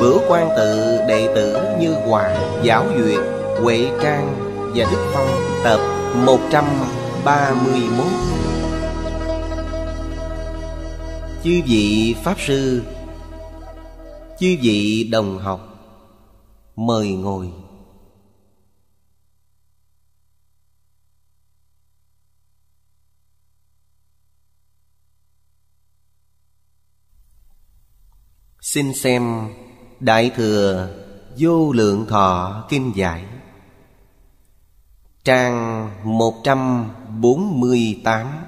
Bữa quan tự đệ tử Như Hòa, Giáo Duyệt, Huệ Trang và Đức Phong Tập 131 Chư vị Pháp Sư Chư vị đồng học Mời ngồi Xin xem Đại Thừa Vô Lượng Thọ Kinh Giải Trang 148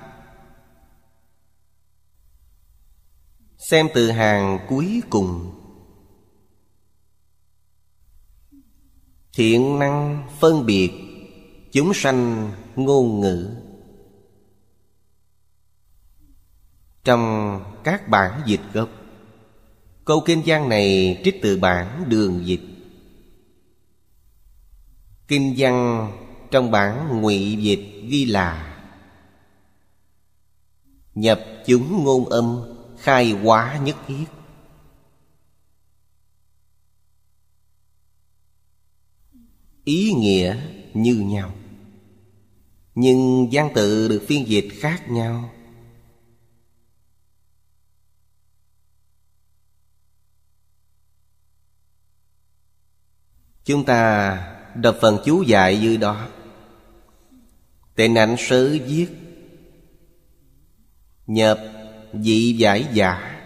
Xem từ hàng cuối cùng Thiện năng phân biệt Chúng sanh ngôn ngữ Trong các bản dịch gốc Câu kinh văn này trích từ bản đường dịch Kinh văn trong bản ngụy dịch ghi là Nhập chúng ngôn âm khai quá nhất thiết Ý nghĩa như nhau Nhưng văn tự được phiên dịch khác nhau Chúng ta đọc phần chú dạy dưới đó Tệ nạn sứ viết Nhập dị giải giả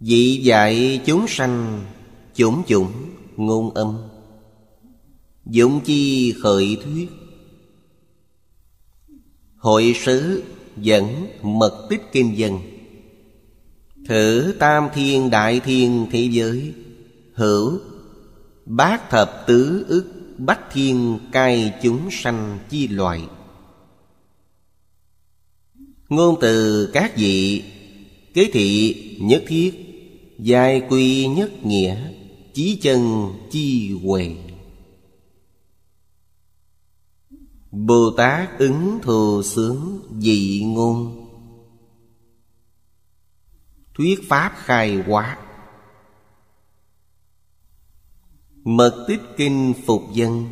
Dị dạy chúng sanh Chủng chủng ngôn âm Dũng chi khởi thuyết Hội sứ dẫn mật tích kim dân Thử tam thiên đại thiên thế giới Hữu Bát thập tứ ức bách thiên cai chúng sanh chi loại Ngôn từ các vị Kế thị nhất thiết Giai quy nhất nghĩa Chí chân chi huệ Bồ Tát ứng thù sướng dị ngôn Thuyết pháp khai quát Mật tích kinh phục dân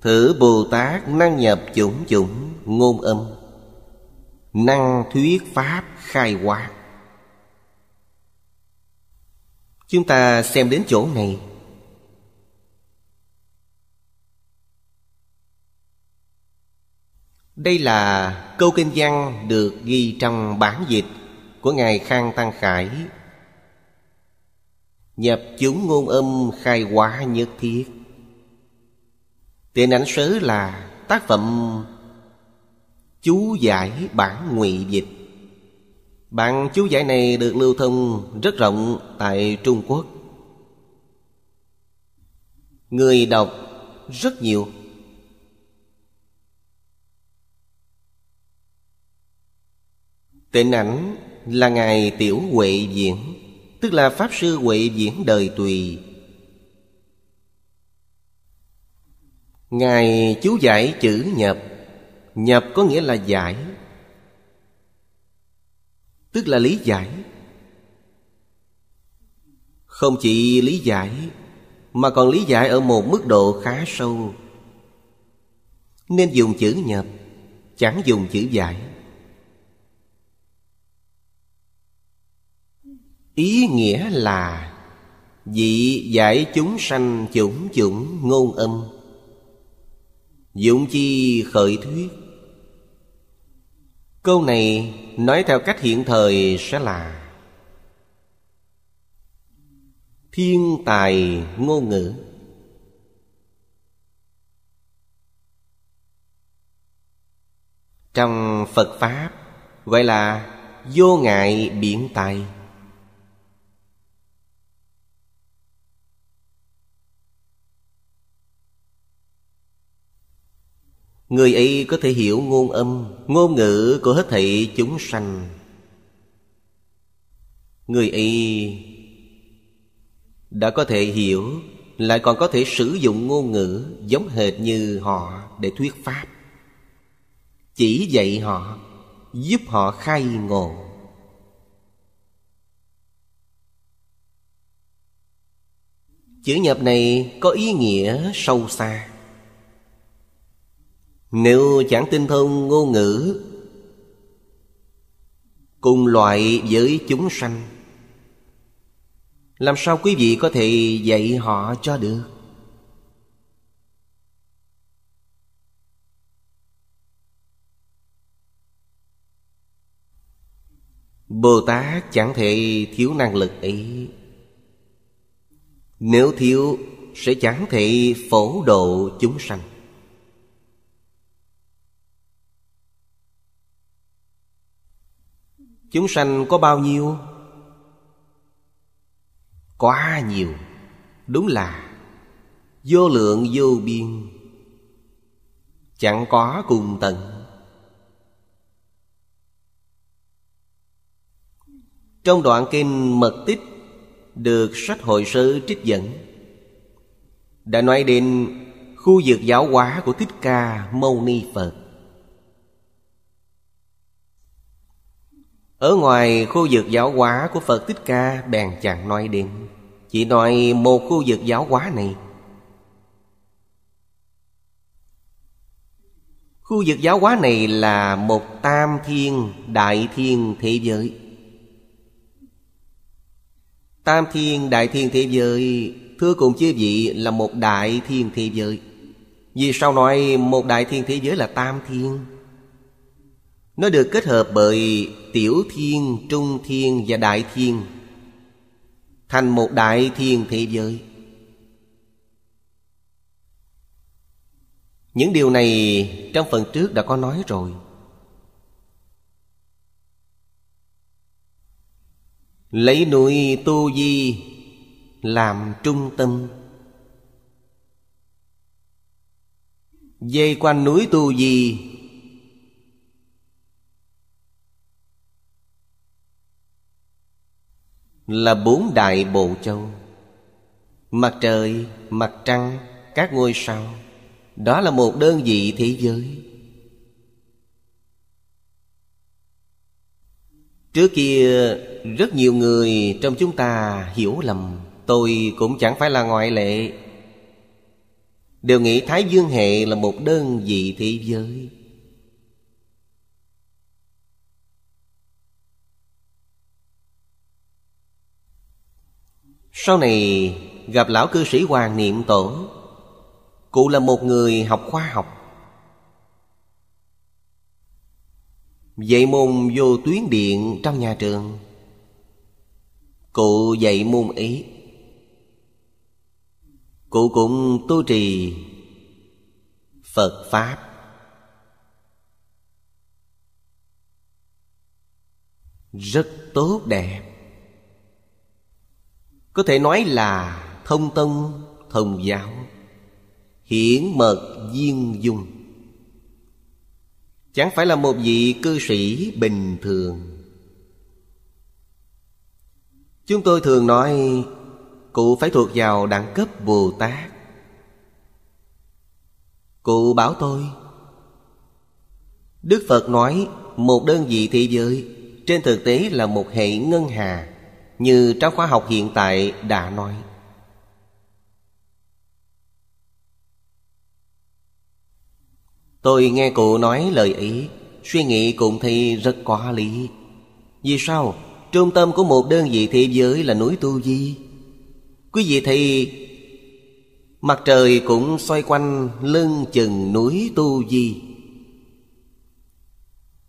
Thử Bồ Tát năng nhập chủng chủng ngôn âm Năng thuyết pháp khai hóa Chúng ta xem đến chỗ này Đây là câu kinh văn được ghi trong bản dịch của Ngài Khang Tăng Khải Nhập chúng ngôn âm khai hóa nhất thiết Tiền ảnh sớ là tác phẩm Chú giải bản ngụy dịch Bản chú giải này được lưu thông rất rộng tại Trung Quốc Người đọc rất nhiều Tên ảnh là Ngài Tiểu Huệ Diễn tức là pháp sư huệ diễn đời tùy ngài chú giải chữ nhập nhập có nghĩa là giải tức là lý giải không chỉ lý giải mà còn lý giải ở một mức độ khá sâu nên dùng chữ nhập chẳng dùng chữ giải ý nghĩa là dị giải chúng sanh chủng chủng ngôn âm dụng chi khởi thuyết câu này nói theo cách hiện thời sẽ là thiên tài ngôn ngữ trong phật pháp gọi là vô ngại biển tài Người ấy có thể hiểu ngôn âm Ngôn ngữ của hết thảy chúng sanh Người ấy đã có thể hiểu Lại còn có thể sử dụng ngôn ngữ Giống hệt như họ để thuyết pháp Chỉ dạy họ Giúp họ khai ngộ Chữ nhập này có ý nghĩa sâu xa nếu chẳng tinh thông ngôn ngữ Cùng loại với chúng sanh Làm sao quý vị có thể dạy họ cho được Bồ Tát chẳng thể thiếu năng lực ấy Nếu thiếu sẽ chẳng thể phổ độ chúng sanh Chúng sanh có bao nhiêu? Quá nhiều Đúng là Vô lượng vô biên Chẳng có cùng tận Trong đoạn kinh Mật Tích Được sách hội sơ trích dẫn Đã nói đến khu vực giáo hóa của Thích Ca Mâu Ni Phật Ở ngoài khu vực giáo hóa của Phật Tích Ca bèn chẳng nói đến Chỉ nói một khu vực giáo hóa này Khu vực giáo hóa này là một tam thiên đại thiên thế giới Tam thiên đại thiên thế giới Thưa cùng chư vị là một đại thiên thế giới Vì sao nói một đại thiên thế giới là tam thiên nó được kết hợp bởi tiểu thiên, trung thiên và đại thiên Thành một đại thiên thế giới Những điều này trong phần trước đã có nói rồi Lấy núi Tu Di làm trung tâm Dây quanh núi Tu Di là bốn đại bộ châu mặt trời mặt trăng các ngôi sao đó là một đơn vị thế giới trước kia rất nhiều người trong chúng ta hiểu lầm tôi cũng chẳng phải là ngoại lệ đều nghĩ thái dương hệ là một đơn vị thế giới Sau này gặp lão cư sĩ Hoàng Niệm Tổ Cụ là một người học khoa học Dạy môn vô tuyến điện trong nhà trường Cụ dạy môn ý Cụ cũng tu trì Phật Pháp Rất tốt đẹp có thể nói là thông tân thông giáo hiển mật viên dung chẳng phải là một vị cư sĩ bình thường chúng tôi thường nói cụ phải thuộc vào đẳng cấp bồ tát cụ bảo tôi đức phật nói một đơn vị thế giới trên thực tế là một hệ ngân hà như trong khoa học hiện tại đã nói tôi nghe cụ nói lời ý suy nghĩ cũng thấy rất có lý vì sao trung tâm của một đơn vị thế giới là núi tu di quý vị thì mặt trời cũng xoay quanh lưng chừng núi tu di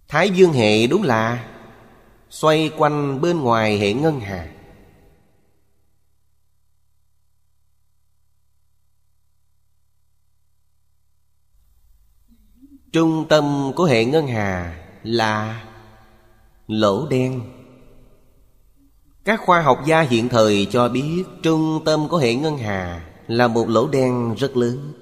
thái dương hệ đúng là xoay quanh bên ngoài hệ ngân hà trung tâm của hệ ngân hà là lỗ đen các khoa học gia hiện thời cho biết trung tâm của hệ ngân hà là một lỗ đen rất lớn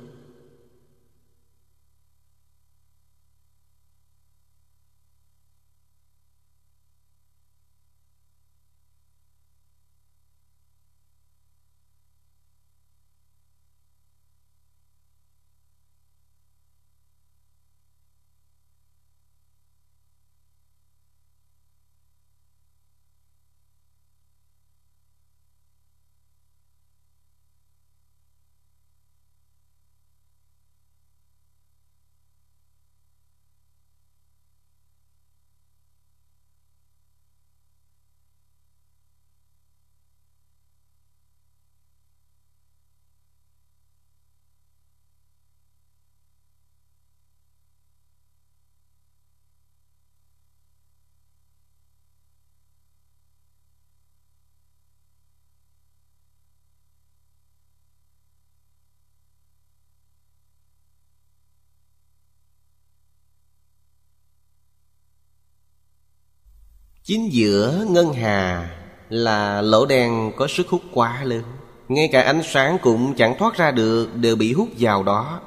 Chính giữa ngân hà là lỗ đen có sức hút quá lớn Ngay cả ánh sáng cũng chẳng thoát ra được Đều bị hút vào đó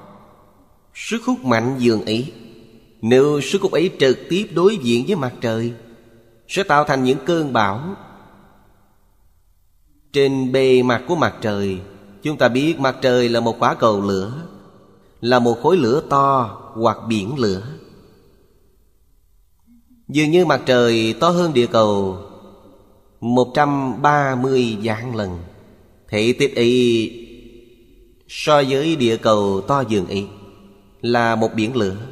Sức hút mạnh dường ý Nếu sức hút ấy trực tiếp đối diện với mặt trời Sẽ tạo thành những cơn bão Trên bề mặt của mặt trời Chúng ta biết mặt trời là một quả cầu lửa Là một khối lửa to hoặc biển lửa Dường như mặt trời to hơn địa cầu 130 vạn lần Thị tích y So với địa cầu to dường y Là một biển lửa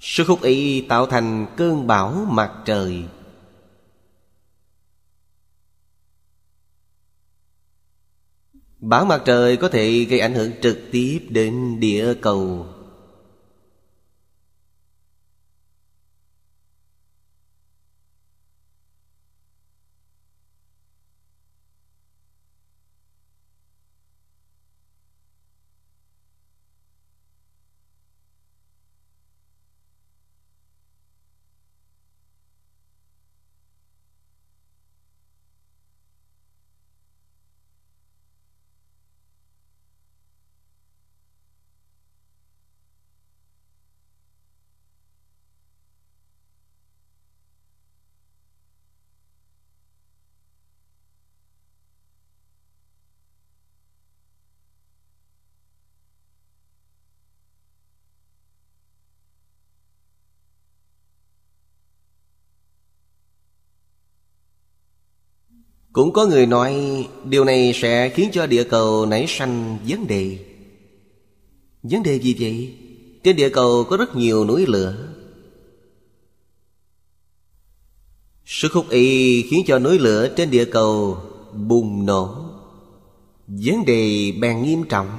Sức hút y tạo thành cơn bão mặt trời Bão mặt trời có thể gây ảnh hưởng trực tiếp đến địa cầu Cũng có người nói điều này sẽ khiến cho địa cầu nảy sanh vấn đề. Vấn đề gì vậy? Trên địa cầu có rất nhiều núi lửa. Sự khúc y khiến cho núi lửa trên địa cầu bùng nổ. Vấn đề bèn nghiêm trọng.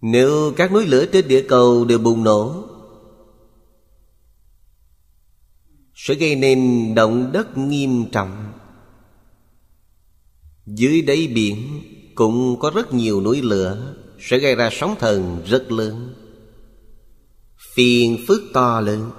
Nếu các núi lửa trên địa cầu đều bùng nổ sẽ gây nên động đất nghiêm trọng dưới đáy biển cũng có rất nhiều núi lửa sẽ gây ra sóng thần rất lớn phiền phức to lớn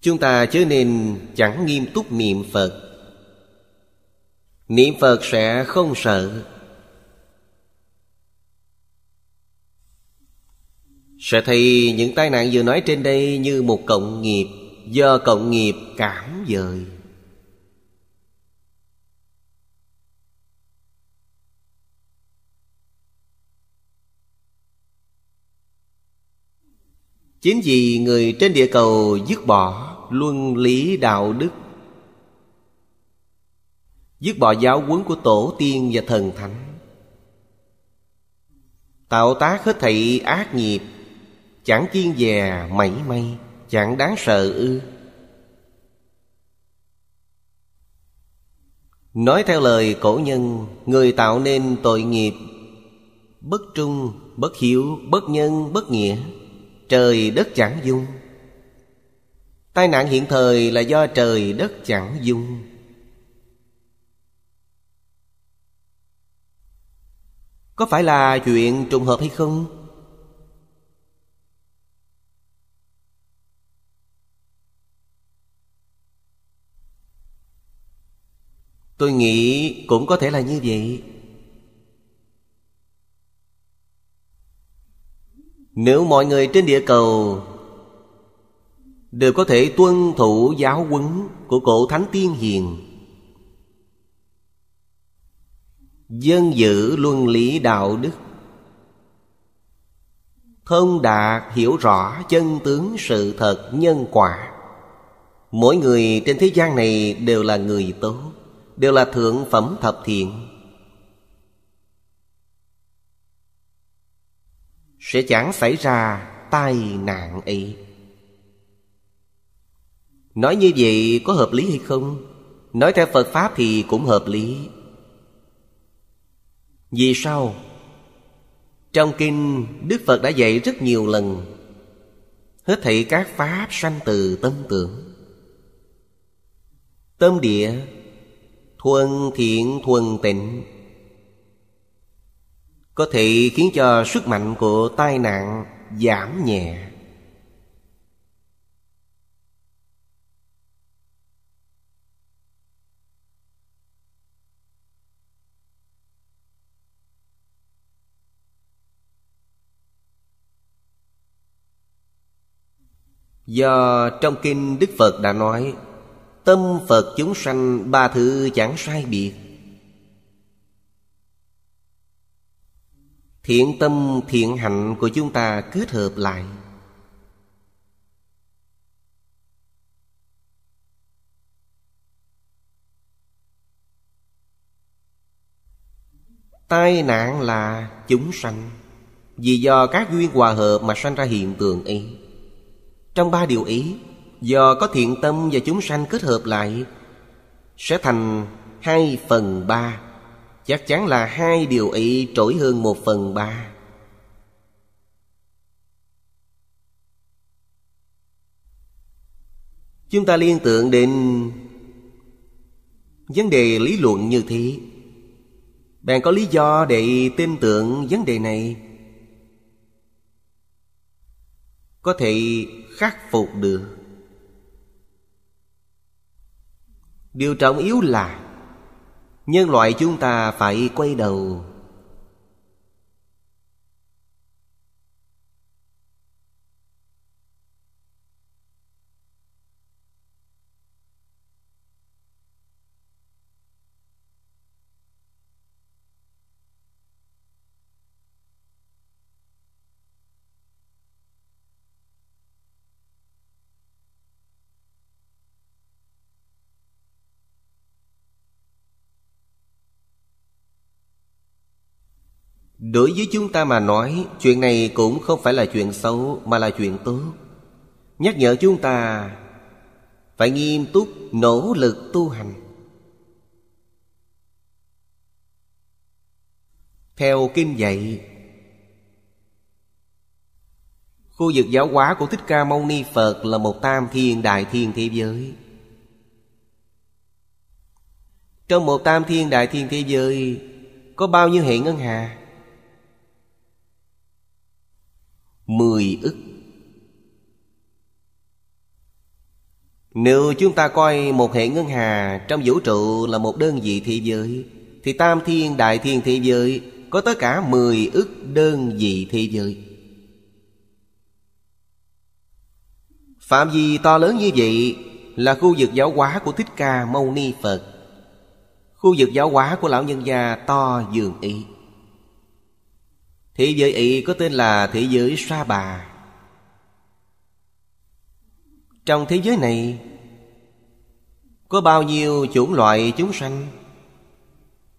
chúng ta chớ nên chẳng nghiêm túc niệm phật niệm phật sẽ không sợ sẽ thấy những tai nạn vừa nói trên đây như một cộng nghiệp do cộng nghiệp cảm dời chính vì người trên địa cầu dứt bỏ luân lý đạo đức dứt bỏ giáo huấn của tổ tiên và thần thánh tạo tác hết thảy ác nghiệp chẳng kiên dè mảy may chẳng đáng sợ ư nói theo lời cổ nhân người tạo nên tội nghiệp bất trung bất hiếu bất nhân bất nghĩa trời đất chẳng dung tai nạn hiện thời là do trời đất chẳng dung có phải là chuyện trùng hợp hay không tôi nghĩ cũng có thể là như vậy nếu mọi người trên địa cầu đều có thể tuân thủ giáo huấn của cổ thánh tiên hiền dân giữ luân lý đạo đức thông đạt hiểu rõ chân tướng sự thật nhân quả mỗi người trên thế gian này đều là người tốt đều là thượng phẩm thập thiện sẽ chẳng xảy ra tai nạn ấy Nói như vậy có hợp lý hay không? Nói theo Phật Pháp thì cũng hợp lý Vì sao? Trong kinh Đức Phật đã dạy rất nhiều lần Hết thị các Pháp sanh từ tâm tưởng Tâm địa Thuần thiện thuần tịnh Có thể khiến cho sức mạnh của tai nạn giảm nhẹ Do trong kinh Đức Phật đã nói Tâm Phật chúng sanh ba thứ chẳng sai biệt Thiện tâm thiện hạnh của chúng ta kết hợp lại Tai nạn là chúng sanh Vì do các duyên hòa hợp mà sanh ra hiện tượng ấy trong ba điều ý do có thiện tâm và chúng sanh kết hợp lại sẽ thành hai phần ba chắc chắn là hai điều ý trỗi hơn một phần ba chúng ta liên tưởng đến vấn đề lý luận như thế bạn có lý do để tin tưởng vấn đề này có thể khắc phục được điều trọng yếu là nhân loại chúng ta phải quay đầu Đối với chúng ta mà nói Chuyện này cũng không phải là chuyện xấu Mà là chuyện tốt Nhắc nhở chúng ta Phải nghiêm túc nỗ lực tu hành Theo kinh dạy Khu vực giáo hóa của Thích Ca Mâu Ni Phật là một tam thiên đại thiên thế giới Trong một tam thiên đại thiên thế giới Có bao nhiêu hệ ngân hà mười ức Nếu chúng ta coi một hệ ngân hà trong vũ trụ là một đơn vị thế giới Thì tam thiên đại thiên thế giới có tất cả mười ức đơn vị thế giới Phạm vi to lớn như vậy là khu vực giáo hóa của Thích Ca Mâu Ni Phật Khu vực giáo hóa của Lão Nhân gia to dường ý Thế giới ấy có tên là thế giới Sa Bà Trong thế giới này Có bao nhiêu chủng loại chúng sanh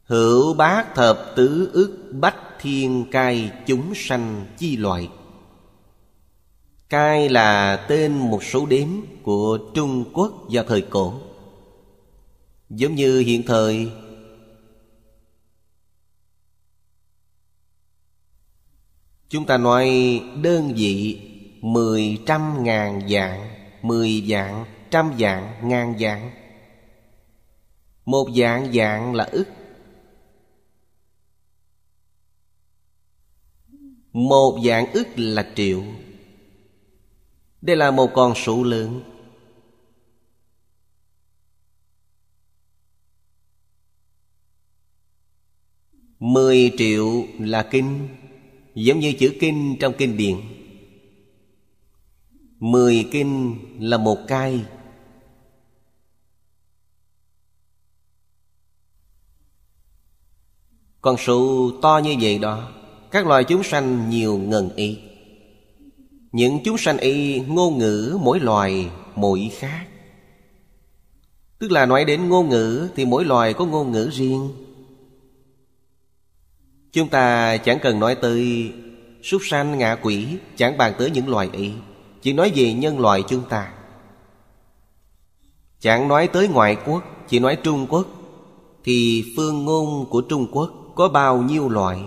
Hữu bát thập tứ ức bách thiên cai chúng sanh chi loại Cai là tên một số đếm của Trung Quốc vào thời cổ Giống như hiện thời Chúng ta nói đơn vị Mười trăm ngàn dạng Mười dạng Trăm dạng Ngàn dạng Một dạng dạng là ức Một dạng ức là triệu Đây là một con số lớn Mười triệu là kinh Giống như chữ kinh trong kinh điển Mười kinh là một cai Con sự to như vậy đó Các loài chúng sanh nhiều ngần y Những chúng sanh y ngôn ngữ mỗi loài mỗi khác Tức là nói đến ngôn ngữ Thì mỗi loài có ngôn ngữ riêng Chúng ta chẳng cần nói tới Súc sanh ngạ quỷ Chẳng bàn tới những loài ấy Chỉ nói về nhân loại chúng ta Chẳng nói tới ngoại quốc Chỉ nói Trung Quốc Thì phương ngôn của Trung Quốc Có bao nhiêu loại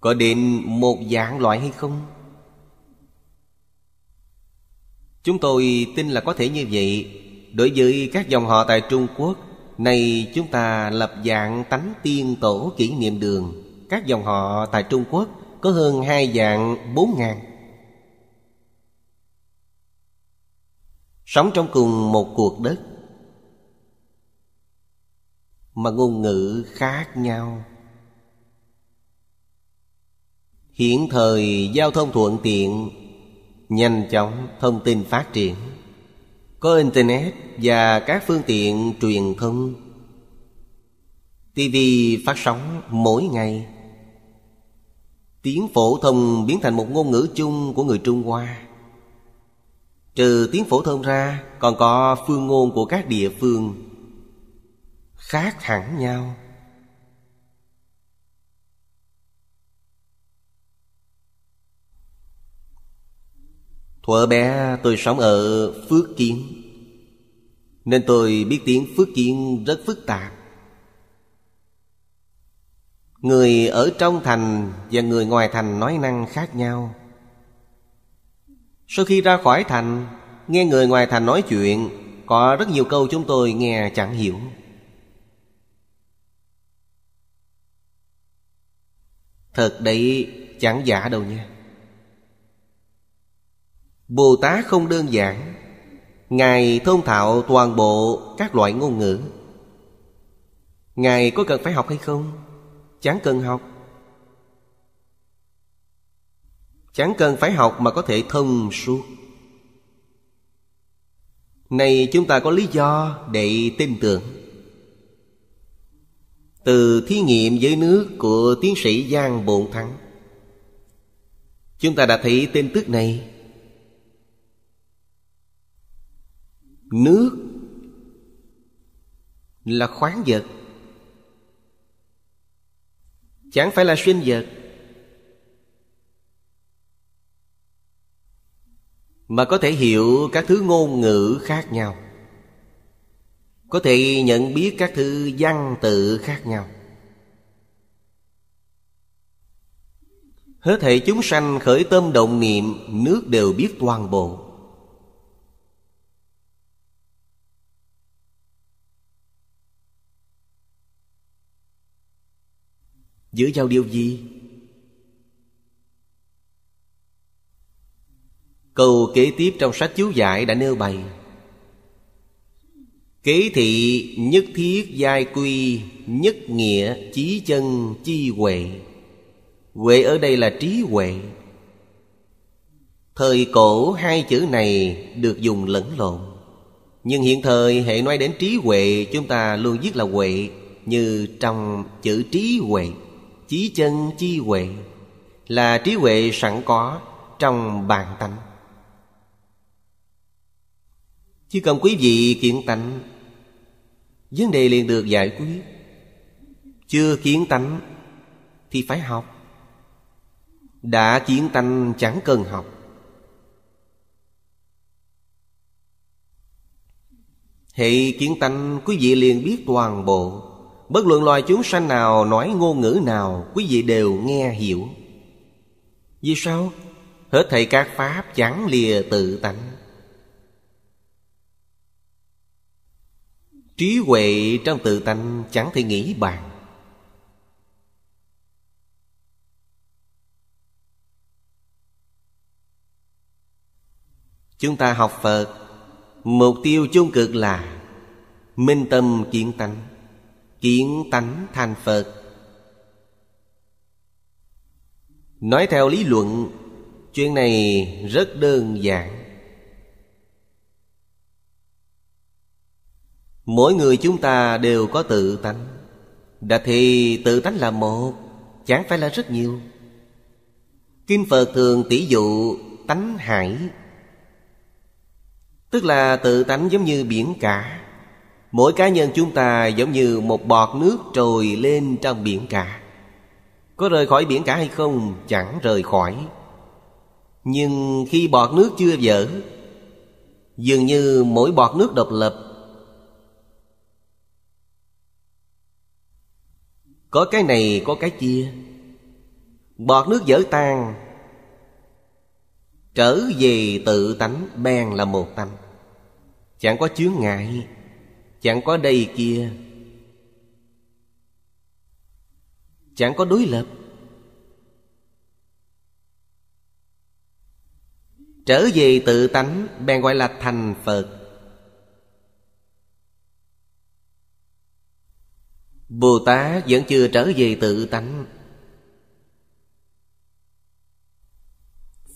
Có đến một dạng loại hay không? Chúng tôi tin là có thể như vậy Đối với các dòng họ tại Trung Quốc này chúng ta lập dạng tánh tiên tổ kỷ niệm đường Các dòng họ tại Trung Quốc có hơn hai dạng bốn ngàn Sống trong cùng một cuộc đất Mà ngôn ngữ khác nhau Hiện thời giao thông thuận tiện Nhanh chóng thông tin phát triển có internet và các phương tiện truyền thông tv phát sóng mỗi ngày tiếng phổ thông biến thành một ngôn ngữ chung của người trung hoa trừ tiếng phổ thông ra còn có phương ngôn của các địa phương khác hẳn nhau Thuở bé tôi sống ở Phước Kiến Nên tôi biết tiếng Phước Kiến rất phức tạp Người ở trong thành và người ngoài thành nói năng khác nhau Sau khi ra khỏi thành Nghe người ngoài thành nói chuyện Có rất nhiều câu chúng tôi nghe chẳng hiểu Thật đấy chẳng giả đâu nha Bồ Tát không đơn giản Ngài thông thạo toàn bộ các loại ngôn ngữ Ngài có cần phải học hay không? Chẳng cần học Chẳng cần phải học mà có thể thông suốt Này chúng ta có lý do để tin tưởng Từ thí nghiệm dưới nước của tiến sĩ Giang Bộn Thắng Chúng ta đã thấy tin tức này nước là khoáng vật chẳng phải là sinh vật mà có thể hiểu các thứ ngôn ngữ khác nhau có thể nhận biết các thứ văn tự khác nhau hết thảy chúng sanh khởi tâm động niệm nước đều biết toàn bộ dựa vào điều gì câu kế tiếp trong sách chú giải đã nêu bày Kế thị nhất thiết giai quy Nhất nghĩa chí chân chi huệ Huệ ở đây là trí huệ Thời cổ hai chữ này được dùng lẫn lộn Nhưng hiện thời hệ nói đến trí huệ Chúng ta luôn viết là huệ Như trong chữ trí huệ Chí chân chi huệ Là trí huệ sẵn có Trong bản tánh Chứ cần quý vị kiến tánh Vấn đề liền được giải quyết Chưa kiến tánh Thì phải học Đã kiến tánh chẳng cần học Hệ kiến tánh quý vị liền biết toàn bộ Bất luận loài chúng sanh nào nói ngôn ngữ nào Quý vị đều nghe hiểu Vì sao? Hết thầy các pháp chẳng lìa tự tánh Trí huệ trong tự tánh chẳng thể nghĩ bàn Chúng ta học Phật Mục tiêu chung cực là Minh tâm kiến tánh Kiến tánh thành Phật Nói theo lý luận Chuyện này rất đơn giản Mỗi người chúng ta đều có tự tánh Đã thì tự tánh là một Chẳng phải là rất nhiều Kinh Phật thường tỷ dụ tánh hải Tức là tự tánh giống như biển cả mỗi cá nhân chúng ta giống như một bọt nước trồi lên trong biển cả có rời khỏi biển cả hay không chẳng rời khỏi nhưng khi bọt nước chưa vỡ dường như mỗi bọt nước độc lập có cái này có cái kia bọt nước vỡ tan trở về tự tánh bèn là một tánh chẳng có chướng ngại chẳng có đây kia chẳng có đối lập trở về tự tánh bèn gọi là thành phật bồ tát vẫn chưa trở về tự tánh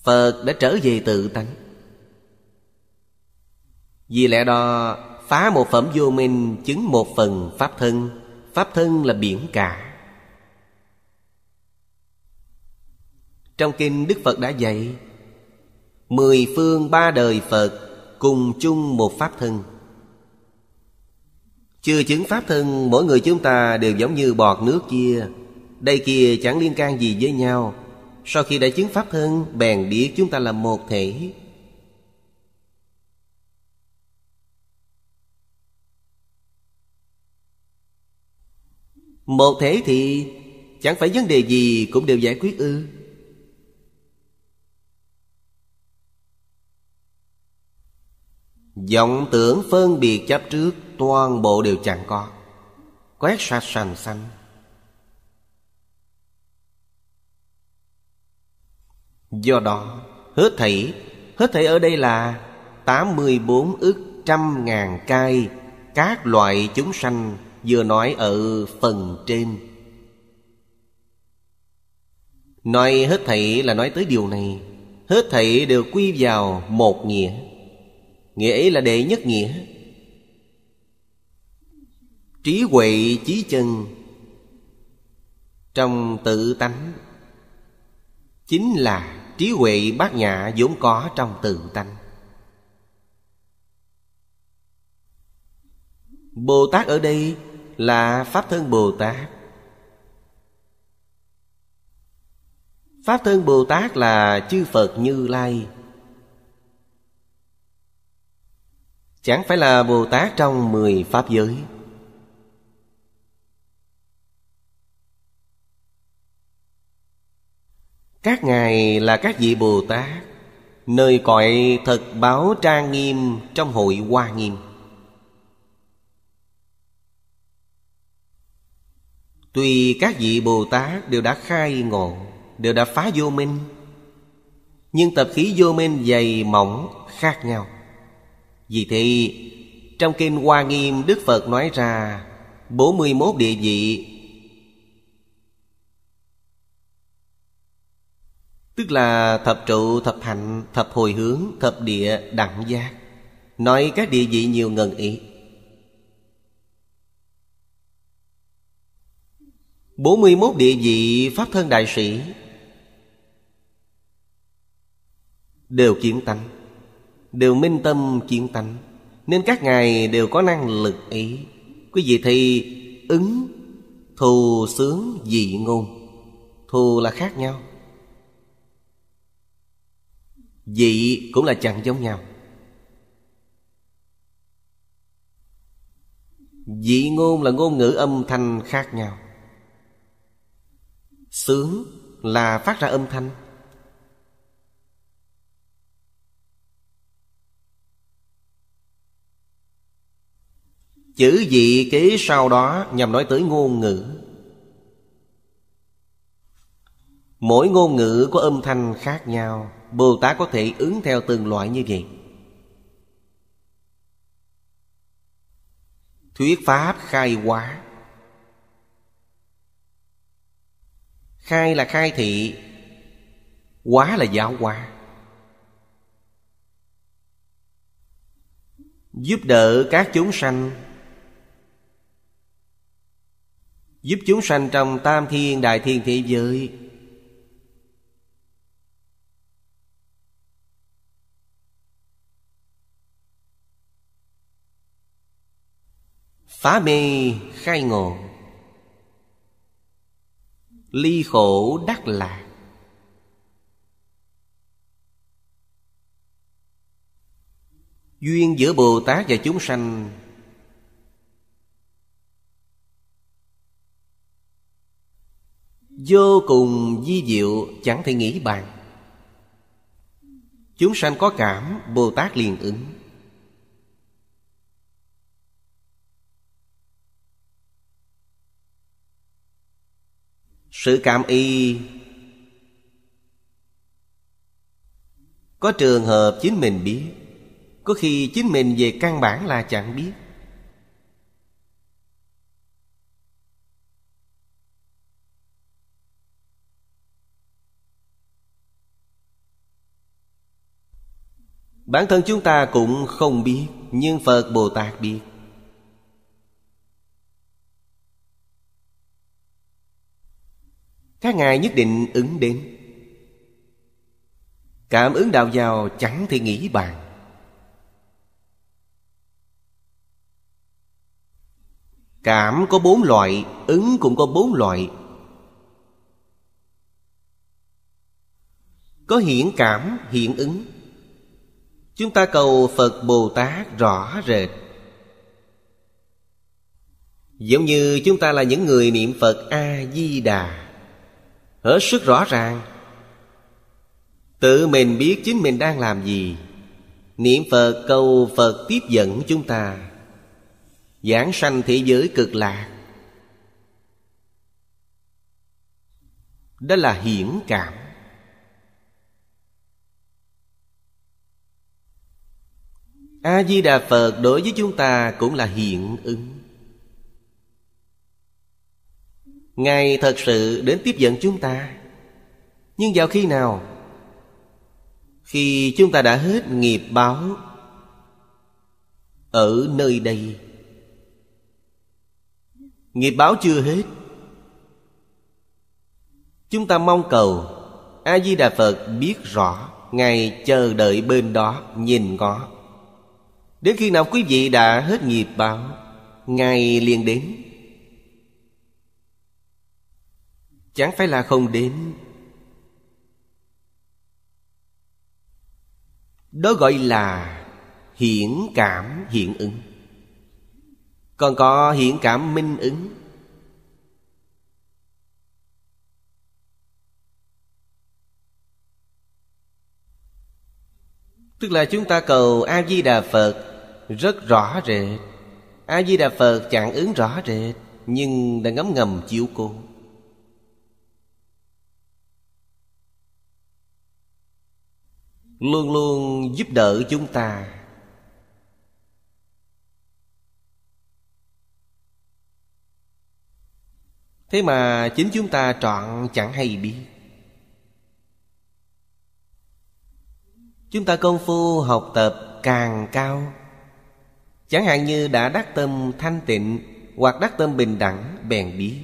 phật đã trở về tự tánh vì lẽ đó phá một phẩm vô minh chứng một phần pháp thân pháp thân là biển cả trong kinh đức phật đã dạy mười phương ba đời phật cùng chung một pháp thân chưa chứng pháp thân mỗi người chúng ta đều giống như bọt nước kia đây kia chẳng liên can gì với nhau sau khi đã chứng pháp thân bèn biết chúng ta là một thể Một thế thì Chẳng phải vấn đề gì cũng đều giải quyết ư vọng tưởng phân biệt chấp trước Toàn bộ đều chẳng có Quét sạch sành xanh Do đó Hết thảy Hết thảy ở đây là tám mươi bốn ức trăm ngàn cai Các loại chúng sanh vừa nói ở phần trên nói hết thảy là nói tới điều này hết thảy đều quy vào một nghĩa nghĩa ấy là đệ nhất nghĩa trí huệ chí chân trong tự tánh chính là trí huệ bát nhã vốn có trong tự tánh bồ tát ở đây là Pháp Thân Bồ Tát Pháp Thân Bồ Tát là chư Phật Như Lai Chẳng phải là Bồ Tát trong mười Pháp giới Các ngài là các vị Bồ Tát Nơi cõi thật báo trang nghiêm trong hội Hoa Nghiêm Tuy các vị Bồ Tát đều đã khai ngộ Đều đã phá vô minh Nhưng tập khí vô minh dày mỏng khác nhau Vì thế trong Kinh Hoa Nghiêm Đức Phật nói ra 41 địa vị Tức là thập trụ, thập hạnh, thập hồi hướng, thập địa, đẳng giác Nói các địa vị nhiều ngần ý 41 địa vị Pháp Thân Đại Sĩ Đều kiến tánh Đều minh tâm kiến tánh Nên các ngài đều có năng lực ý Quý vị thì ứng Thù sướng dị ngôn Thù là khác nhau Dị cũng là chẳng giống nhau Dị ngôn là ngôn ngữ âm thanh khác nhau sướng là phát ra âm thanh chữ vị kế sau đó nhằm nói tới ngôn ngữ mỗi ngôn ngữ có âm thanh khác nhau bồ tát có thể ứng theo từng loại như vậy thuyết pháp khai hóa khai là khai thị quá là giáo hóa giúp đỡ các chúng sanh giúp chúng sanh trong tam thiên đại thiên thế giới phá mê khai ngộ ly khổ đắc lạc duyên giữa bồ tát và chúng sanh vô cùng di diệu chẳng thể nghĩ bàn chúng sanh có cảm bồ tát liền ứng Sự cảm y Có trường hợp chính mình biết Có khi chính mình về căn bản là chẳng biết Bản thân chúng ta cũng không biết Nhưng Phật Bồ Tát biết Các ngài nhất định ứng đến Cảm ứng đạo vào chẳng thể nghĩ bàn Cảm có bốn loại Ứng cũng có bốn loại Có hiển cảm, hiển ứng Chúng ta cầu Phật Bồ Tát rõ rệt Giống như chúng ta là những người niệm Phật A-di-đà hết sức rõ ràng tự mình biết chính mình đang làm gì niệm phật cầu phật tiếp dẫn chúng ta giảng sanh thế giới cực lạc đó là hiển cảm a di đà phật đối với chúng ta cũng là hiện ứng ngài thật sự đến tiếp dẫn chúng ta nhưng vào khi nào khi chúng ta đã hết nghiệp báo ở nơi đây nghiệp báo chưa hết chúng ta mong cầu a di đà phật biết rõ ngài chờ đợi bên đó nhìn ngó đến khi nào quý vị đã hết nghiệp báo ngài liền đến Chẳng phải là không đến Đó gọi là hiển cảm hiện ứng Còn có hiển cảm minh ứng Tức là chúng ta cầu A-di-đà Phật rất rõ rệt A-di-đà Phật chẳng ứng rõ rệt Nhưng đã ngấm ngầm chiếu cố luôn luôn giúp đỡ chúng ta thế mà chính chúng ta chọn chẳng hay biết chúng ta công phu học tập càng cao chẳng hạn như đã đắc tâm thanh tịnh hoặc đắc tâm bình đẳng bèn biết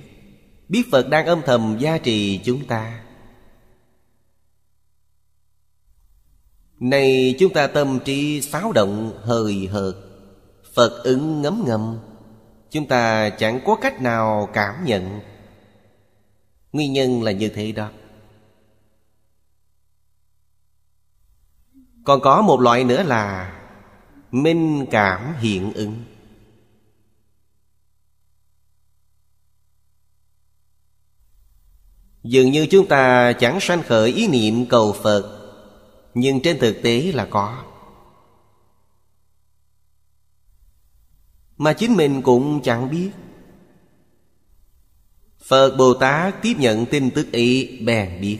biết phật đang âm thầm gia trì chúng ta Này chúng ta tâm trí xáo động hời hợt Phật ứng ngấm ngầm Chúng ta chẳng có cách nào cảm nhận Nguyên nhân là như thế đó Còn có một loại nữa là Minh cảm hiện ứng Dường như chúng ta chẳng sanh khởi ý niệm cầu Phật nhưng trên thực tế là có mà chính mình cũng chẳng biết phật bồ tát tiếp nhận tin tức ý bèn biết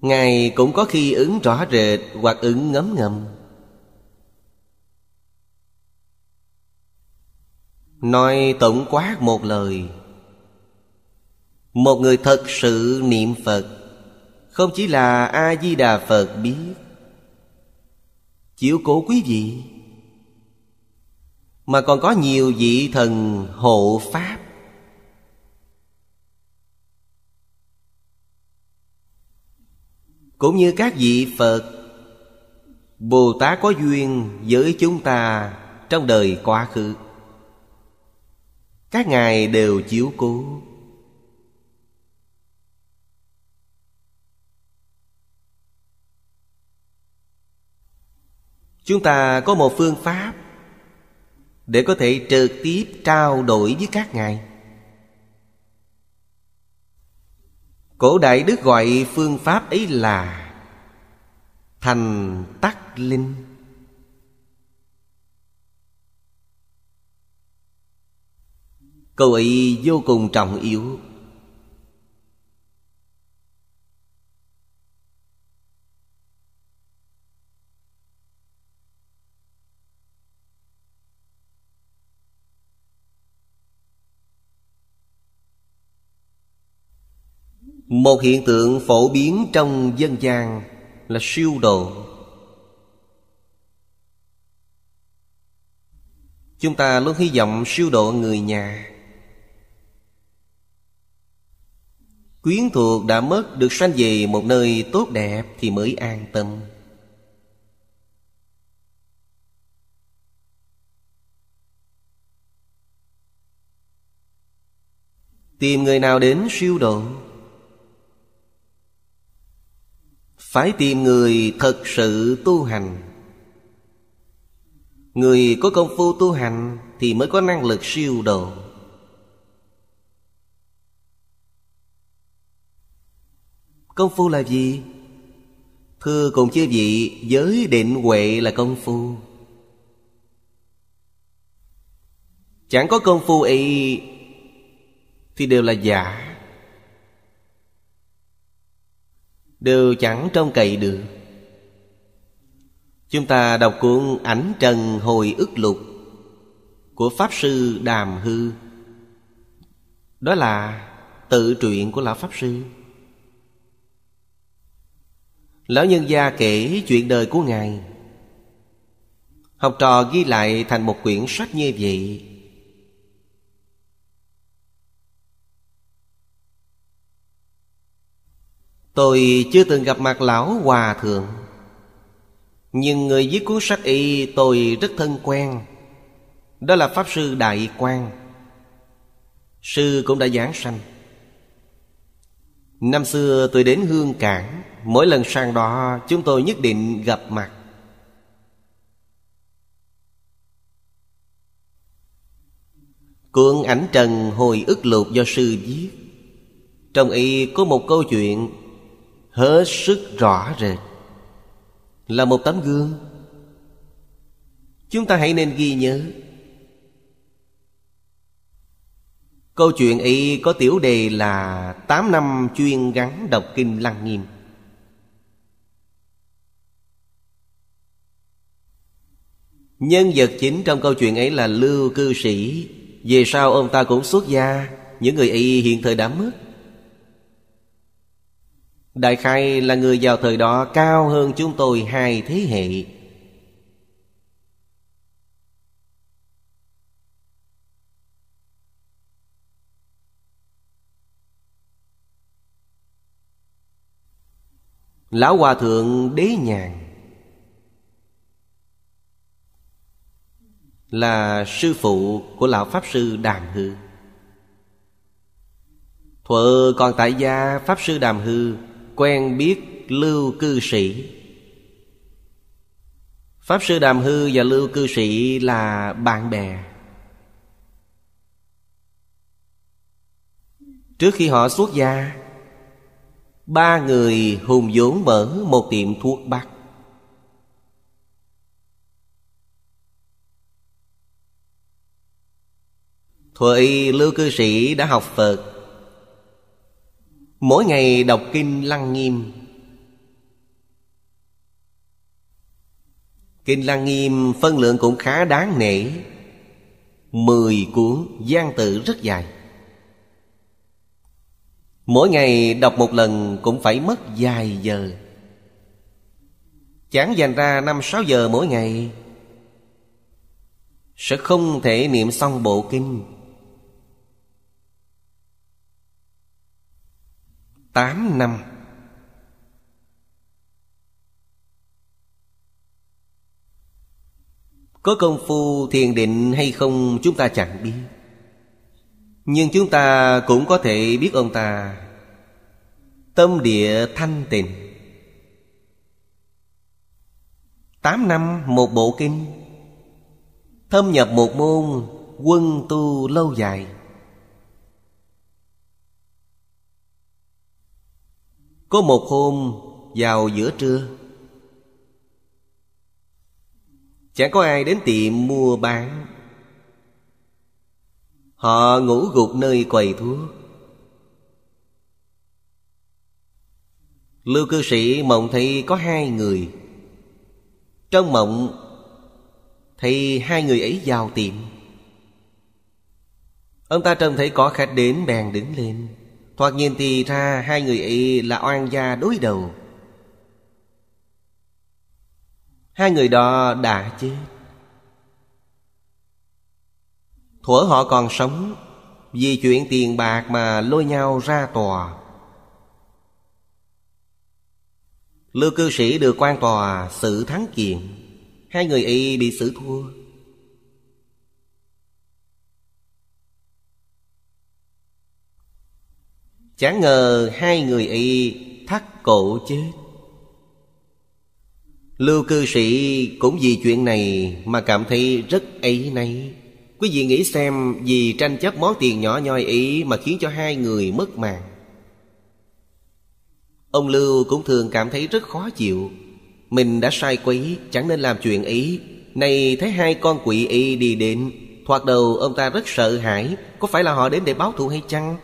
ngài cũng có khi ứng rõ rệt hoặc ứng ngấm ngầm nói tổng quát một lời một người thật sự niệm phật không chỉ là A-di-đà Phật biết Chiếu cố quý vị Mà còn có nhiều vị thần hộ Pháp Cũng như các vị Phật Bồ Tát có duyên với chúng ta trong đời quá khứ Các ngài đều chiếu cố chúng ta có một phương pháp để có thể trực tiếp trao đổi với các ngài cổ đại đức gọi phương pháp ấy là thành tắc linh câu ấy vô cùng trọng yếu một hiện tượng phổ biến trong dân gian là siêu độ chúng ta luôn hy vọng siêu độ người nhà quyến thuộc đã mất được sanh về một nơi tốt đẹp thì mới an tâm tìm người nào đến siêu độ phải tìm người thật sự tu hành người có công phu tu hành thì mới có năng lực siêu độ công phu là gì thưa cùng chư vị giới định huệ là công phu chẳng có công phu ấy thì đều là giả đều chẳng trông cậy được chúng ta đọc cuốn ảnh trần hồi ức lục của pháp sư đàm hư đó là tự truyện của lão pháp sư lão nhân gia kể chuyện đời của ngài học trò ghi lại thành một quyển sách như vậy Tôi chưa từng gặp mặt lão hòa thượng Nhưng người viết cuốn sách y tôi rất thân quen Đó là Pháp Sư Đại Quang Sư cũng đã giảng sanh Năm xưa tôi đến Hương Cảng Mỗi lần sang đó chúng tôi nhất định gặp mặt Cuộn ảnh trần hồi ức lục do sư viết Trong y có một câu chuyện hết sức rõ rệt là một tấm gương chúng ta hãy nên ghi nhớ câu chuyện ấy có tiểu đề là tám năm chuyên gắn đọc kinh lăng nghiêm nhân vật chính trong câu chuyện ấy là lưu cư sĩ về sau ông ta cũng xuất gia những người y hiện thời đã mất Đại Khai là người vào thời đó cao hơn chúng tôi hai thế hệ Lão Hòa Thượng Đế Nhàn Là sư phụ của Lão Pháp Sư Đàm Hư Thuở còn tại gia Pháp Sư Đàm Hư quen biết lưu cư sĩ pháp sư đàm hư và lưu cư sĩ là bạn bè trước khi họ xuất gia ba người hùng vốn mở một tiệm thuốc bắc thuệ lưu cư sĩ đã học phật Mỗi ngày đọc Kinh Lăng Nghiêm Kinh Lăng Nghiêm phân lượng cũng khá đáng nể Mười cuốn gian tự rất dài Mỗi ngày đọc một lần cũng phải mất vài giờ Chẳng dành ra năm sáu giờ mỗi ngày Sẽ không thể niệm xong bộ kinh 8 năm Có công phu thiền định hay không chúng ta chẳng biết Nhưng chúng ta cũng có thể biết ông ta Tâm địa thanh tịnh Tám năm một bộ kinh Thâm nhập một môn Quân tu lâu dài Có một hôm vào giữa trưa Chẳng có ai đến tiệm mua bán Họ ngủ gục nơi quầy thuốc Lưu cư sĩ mộng thấy có hai người Trong mộng Thì hai người ấy vào tiệm Ông ta trông thấy có khách đến bèn đứng lên Thoạt nhìn thì ra hai người ấy là oan gia đối đầu Hai người đó đã chết Thuở họ còn sống Vì chuyện tiền bạc mà lôi nhau ra tòa Lưu cư sĩ được quan tòa xử thắng kiện Hai người y bị xử thua Chả ngờ hai người y thắt cổ chết Lưu cư sĩ cũng vì chuyện này mà cảm thấy rất ấy nấy Quý vị nghĩ xem vì tranh chấp món tiền nhỏ nhoi ý mà khiến cho hai người mất mạng Ông Lưu cũng thường cảm thấy rất khó chịu Mình đã sai quấy chẳng nên làm chuyện ý Này thấy hai con quỷ y đi đến Thoạt đầu ông ta rất sợ hãi Có phải là họ đến để báo thù hay chăng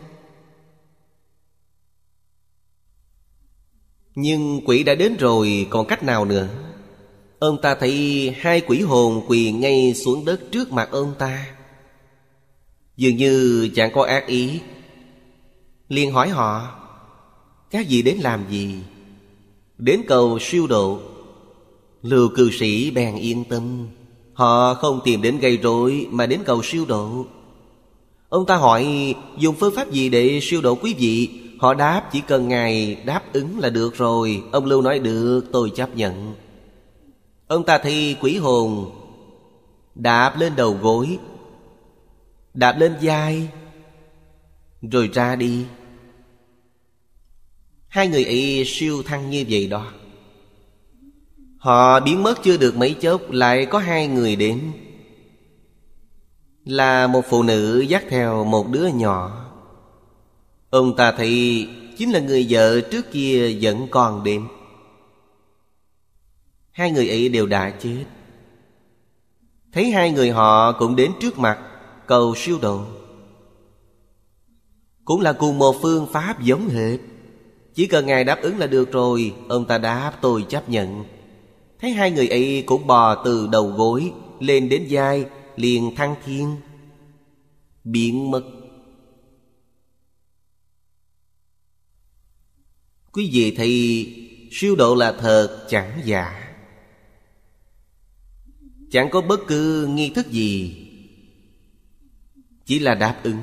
Nhưng quỷ đã đến rồi còn cách nào nữa Ông ta thấy hai quỷ hồn quỳ ngay xuống đất trước mặt ông ta Dường như chẳng có ác ý liền hỏi họ Các vị đến làm gì Đến cầu siêu độ Lưu cư sĩ bèn yên tâm Họ không tìm đến gây rối Mà đến cầu siêu độ Ông ta hỏi dùng phương pháp gì để siêu độ quý vị Họ đáp chỉ cần Ngài đáp ứng là được rồi Ông Lưu nói được tôi chấp nhận Ông ta thi quỷ hồn Đạp lên đầu gối Đạp lên vai Rồi ra đi Hai người ấy siêu thăng như vậy đó Họ biến mất chưa được mấy chốc Lại có hai người đến Là một phụ nữ dắt theo một đứa nhỏ Ông ta thấy chính là người vợ trước kia vẫn còn đêm Hai người ấy đều đã chết Thấy hai người họ cũng đến trước mặt Cầu siêu độ Cũng là cùng một phương pháp giống hệt Chỉ cần Ngài đáp ứng là được rồi Ông ta đáp tôi chấp nhận Thấy hai người ấy cũng bò từ đầu gối Lên đến vai liền thăng thiên biện mật. Quý vị thì siêu độ là thật chẳng giả Chẳng có bất cứ nghi thức gì Chỉ là đáp ứng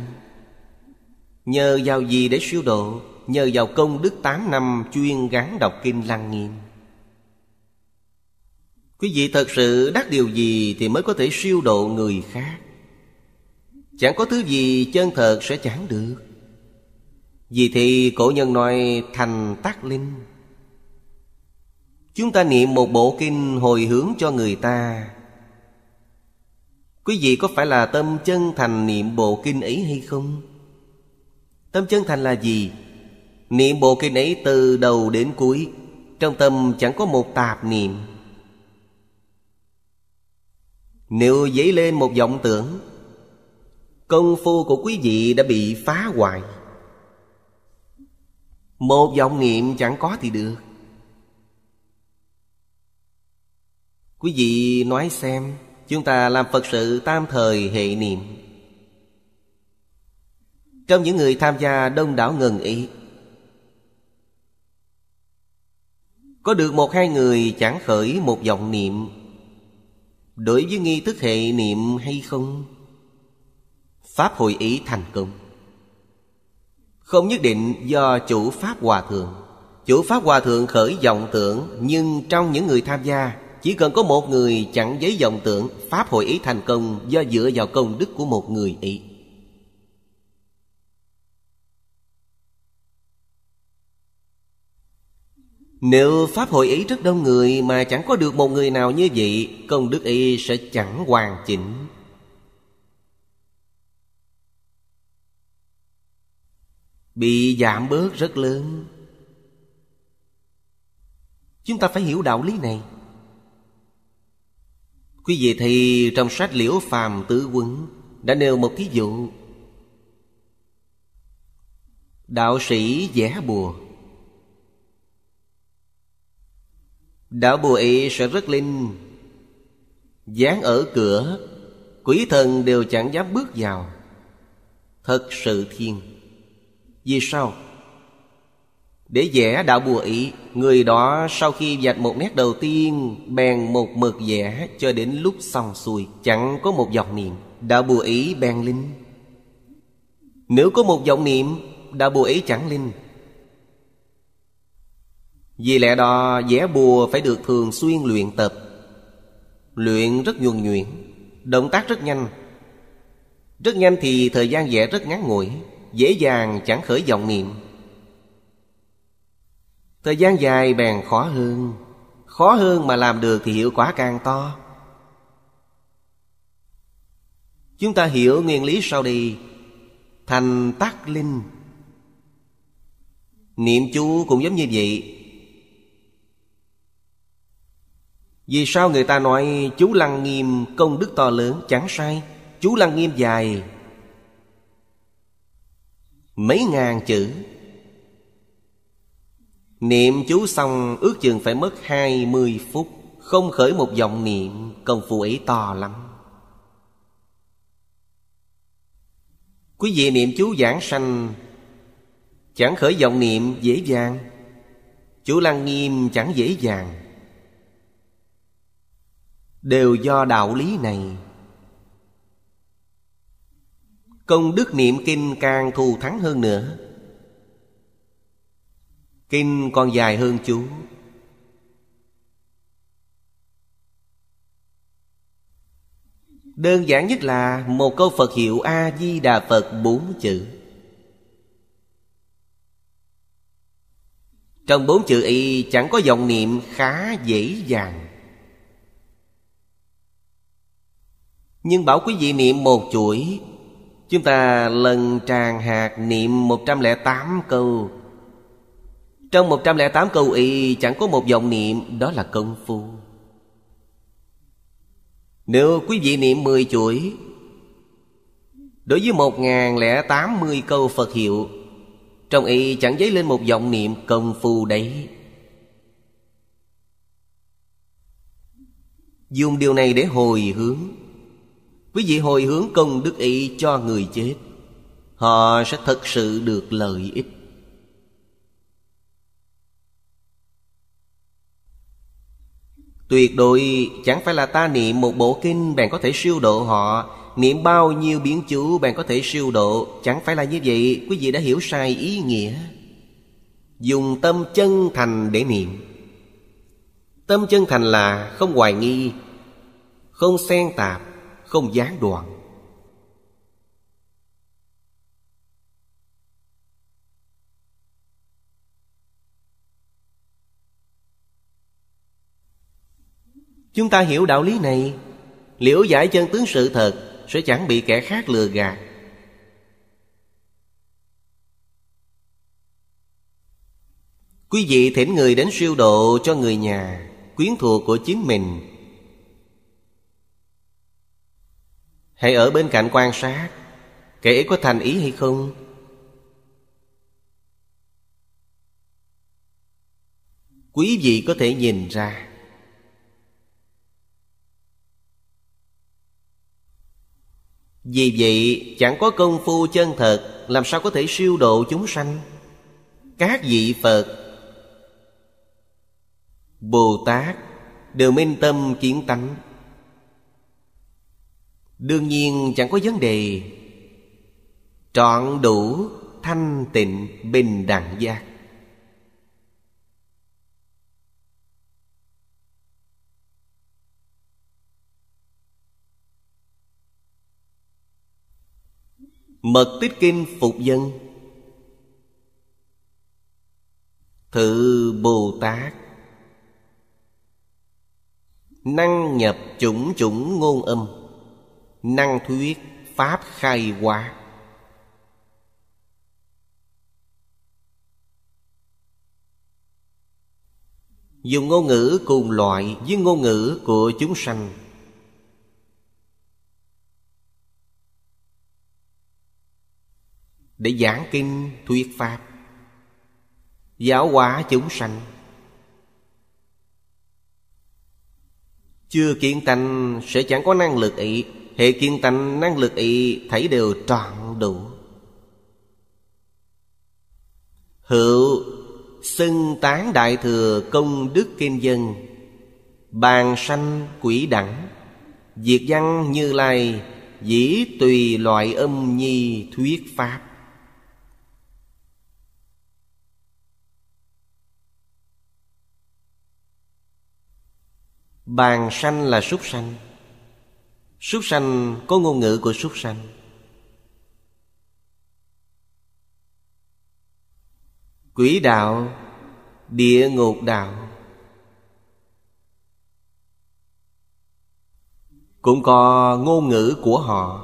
Nhờ vào gì để siêu độ Nhờ vào công đức tám năm chuyên gán đọc kinh lăng nghiêm Quý vị thật sự đắc điều gì thì mới có thể siêu độ người khác Chẳng có thứ gì chân thật sẽ chẳng được vì thì cổ nhân nói thành tác linh Chúng ta niệm một bộ kinh hồi hướng cho người ta Quý vị có phải là tâm chân thành niệm bộ kinh ấy hay không? Tâm chân thành là gì? Niệm bộ kinh ấy từ đầu đến cuối Trong tâm chẳng có một tạp niệm Nếu dấy lên một vọng tưởng Công phu của quý vị đã bị phá hoại một vọng niệm chẳng có thì được Quý vị nói xem Chúng ta làm Phật sự tam thời hệ niệm Trong những người tham gia đông đảo ngần ý Có được một hai người chẳng khởi một vọng niệm Đối với nghi thức hệ niệm hay không Pháp hội ý thành công không nhất định do chủ pháp hòa thượng chủ pháp hòa thượng khởi vọng tưởng nhưng trong những người tham gia chỉ cần có một người chẳng giấy vọng tưởng pháp hội ý thành công do dựa vào công đức của một người ý Nếu Pháp hội ý rất đông người mà chẳng có được một người nào như vậy Công đức Ý sẽ chẳng hoàn chỉnh bị giảm bớt rất lớn chúng ta phải hiểu đạo lý này quý vị thì trong sách liễu phàm tứ quân đã nêu một thí dụ đạo sĩ vẽ bùa đạo bùa ấy sẽ rất linh dán ở cửa quỷ thần đều chẳng dám bước vào thật sự thiên vì sao? Để vẽ đạo bùa ý Người đó sau khi vạch một nét đầu tiên Bèn một mực vẽ cho đến lúc xong xuôi Chẳng có một dòng niệm Đạo bùa ý bèn linh Nếu có một dòng niệm Đạo bùa ý chẳng linh Vì lẽ đó vẽ bùa phải được thường xuyên luyện tập Luyện rất nhuần nhuyễn Động tác rất nhanh Rất nhanh thì thời gian vẽ rất ngắn ngủi dễ dàng chẳng khởi vọng niệm thời gian dài bèn khó hơn khó hơn mà làm được thì hiệu quả càng to chúng ta hiểu nguyên lý sau đi thành tác linh niệm chú cũng giống như vậy vì sao người ta nói chú lăng nghiêm công đức to lớn chẳng sai chú lăng nghiêm dài mấy ngàn chữ Niệm chú xong ước chừng phải mất 20 phút Không khởi một dòng niệm công phu ấy to lắm Quý vị niệm chú giảng sanh Chẳng khởi dòng niệm dễ dàng Chú Lăng Nghiêm chẳng dễ dàng Đều do đạo lý này Công đức niệm kinh càng thù thắng hơn nữa Kinh còn dài hơn chú Đơn giản nhất là một câu Phật hiệu A-di-đà Phật bốn chữ Trong bốn chữ y chẳng có dòng niệm khá dễ dàng Nhưng bảo quý vị niệm một chuỗi Chúng ta lần tràng hạt niệm 108 câu Trong 108 câu y chẳng có một dòng niệm Đó là công phu Nếu quý vị niệm 10 chuỗi Đối với 1080 câu Phật hiệu Trong y chẳng dấy lên một dòng niệm công phu đấy Dùng điều này để hồi hướng quý vị hồi hướng công đức ý cho người chết họ sẽ thật sự được lợi ích tuyệt đối chẳng phải là ta niệm một bộ kinh bạn có thể siêu độ họ niệm bao nhiêu biến chú bạn có thể siêu độ chẳng phải là như vậy quý vị đã hiểu sai ý nghĩa dùng tâm chân thành để niệm tâm chân thành là không hoài nghi không xen tạp không gián đoạn chúng ta hiểu đạo lý này liễu giải chân tướng sự thật sẽ chẳng bị kẻ khác lừa gạt quý vị thỉnh người đến siêu độ cho người nhà quyến thuộc của chính mình hãy ở bên cạnh quan sát kể có thành ý hay không quý vị có thể nhìn ra vì vậy chẳng có công phu chân thật làm sao có thể siêu độ chúng sanh các vị phật bồ tát đều minh tâm kiến tánh đương nhiên chẳng có vấn đề trọn đủ thanh tịnh bình đẳng giác mật tích kinh phục dân thự bồ tát năng nhập chủng chủng ngôn âm năng thuyết pháp khai hóa dùng ngôn ngữ cùng loại với ngôn ngữ của chúng sanh để giảng kinh thuyết pháp giáo hóa chúng sanh chưa kiện tành sẽ chẳng có năng lực ý hệ kiến tánh năng lực ý thấy đều trọn đủ hữu xưng tán đại thừa công đức kinh dân bàn sanh quỷ đẳng diệt văn như lai dĩ tùy loại âm nhi thuyết pháp bàn sanh là súc sanh súc sanh có ngôn ngữ của súc sanh quỷ đạo địa ngục đạo cũng có ngôn ngữ của họ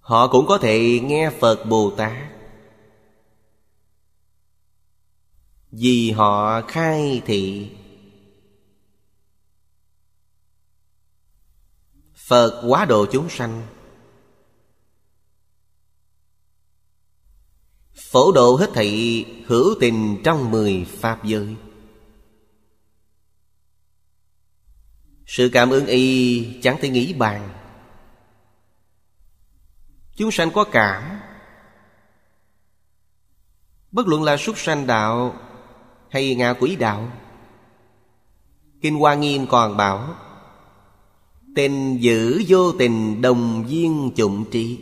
họ cũng có thể nghe phật bồ tát vì họ khai thị Phật quá độ chúng sanh Phổ độ hết thảy hữu tình trong mười pháp giới Sự cảm ứng y chẳng thể nghĩ bàn Chúng sanh có cảm Bất luận là súc sanh đạo Hay ngạ quỷ đạo Kinh Hoa Nghiêm còn bảo Tình giữ vô tình đồng viên chủng trị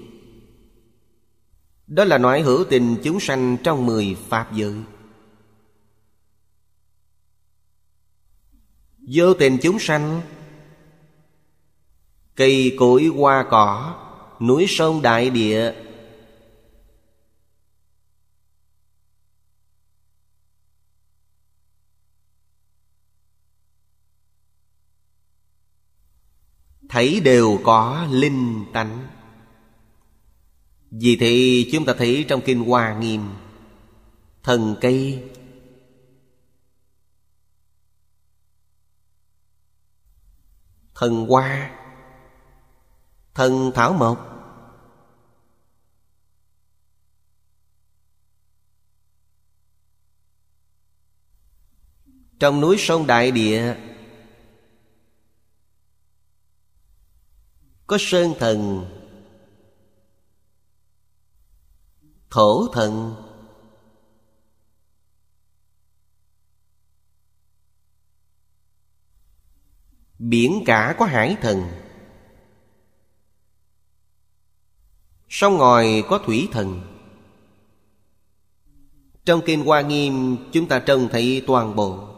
Đó là nói hữu tình chúng sanh trong mười Pháp giới Vô tình chúng sanh Cây cối hoa cỏ Núi sông đại địa thấy đều có linh tánh vì thì chúng ta thấy trong kinh hoa nghiêm thần cây thần hoa thần thảo mộc trong núi sông đại địa có sơn thần thổ thần biển cả có hải thần sông ngòi có thủy thần trong kinh hoa nghiêm chúng ta trông thấy toàn bộ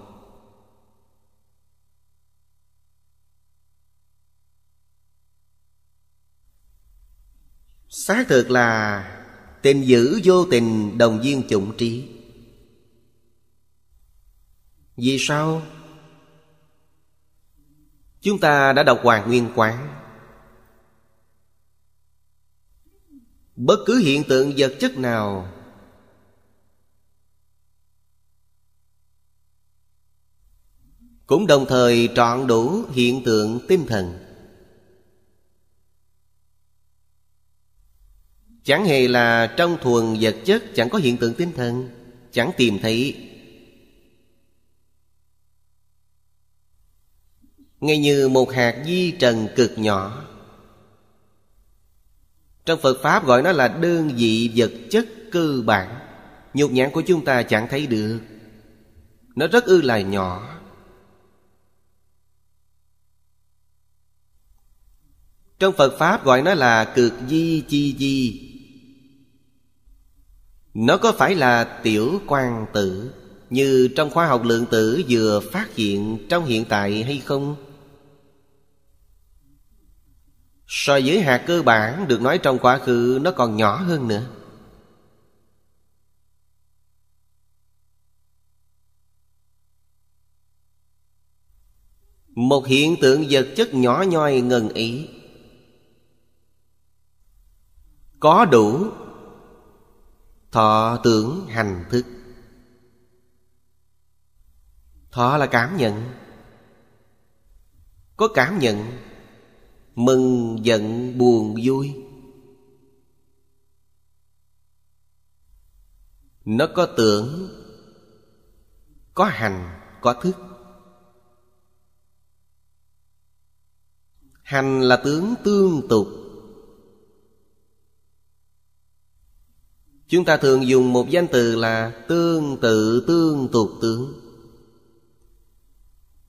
Xác thực là Tình dữ vô tình đồng viên chủng trí Vì sao? Chúng ta đã đọc Hoàng Nguyên Quán Bất cứ hiện tượng vật chất nào Cũng đồng thời trọn đủ hiện tượng tinh thần Chẳng hề là trong thuần vật chất Chẳng có hiện tượng tinh thần Chẳng tìm thấy Ngay như một hạt di trần cực nhỏ Trong Phật Pháp gọi nó là đơn vị vật chất cơ bản Nhục nhãn của chúng ta chẳng thấy được Nó rất ư là nhỏ Trong Phật Pháp gọi nó là cực di chi di nó có phải là tiểu quan tử Như trong khoa học lượng tử vừa phát hiện trong hiện tại hay không? So với hạt cơ bản được nói trong quá khứ nó còn nhỏ hơn nữa Một hiện tượng vật chất nhỏ nhoi ngần ý Có đủ thọ tưởng hành thức thọ là cảm nhận có cảm nhận mừng giận buồn vui nó có tưởng có hành có thức hành là tướng tương tục chúng ta thường dùng một danh từ là tương tự tương tục tướng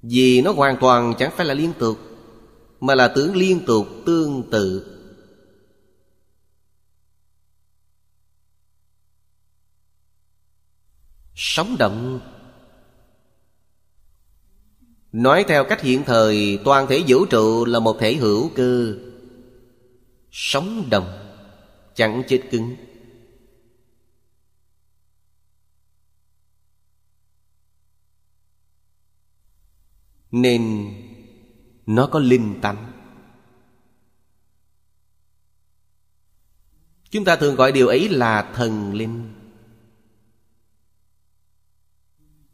vì nó hoàn toàn chẳng phải là liên tục mà là tướng liên tục tương tự sống động nói theo cách hiện thời toàn thể vũ trụ là một thể hữu cơ sống động chẳng chết cứng nên nó có linh tánh chúng ta thường gọi điều ấy là thần linh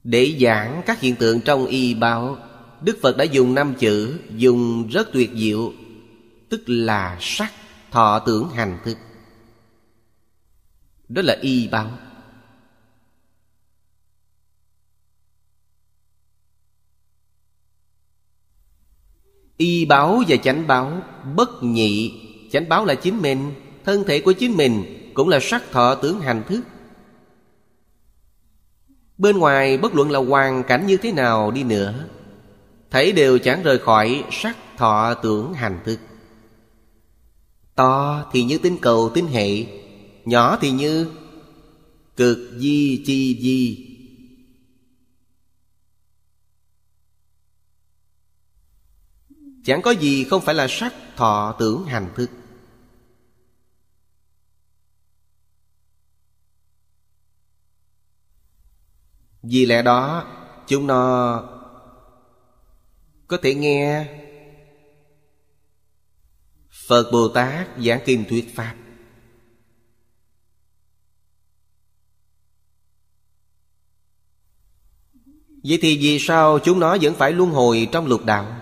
để giảng các hiện tượng trong y báo đức phật đã dùng năm chữ dùng rất tuyệt diệu tức là sắc thọ tưởng hành thức đó là y báo y báo và chánh báo bất nhị chánh báo là chính mình thân thể của chính mình cũng là sắc thọ tưởng hành thức bên ngoài bất luận là hoàn cảnh như thế nào đi nữa thấy đều chẳng rời khỏi sắc thọ tưởng hành thức to thì như tính cầu tính hệ nhỏ thì như cực di chi di Chẳng có gì không phải là sắc thọ tưởng hành thức Vì lẽ đó chúng nó có thể nghe Phật Bồ Tát giảng kinh thuyết Pháp Vậy thì vì sao chúng nó vẫn phải luân hồi trong lục đạo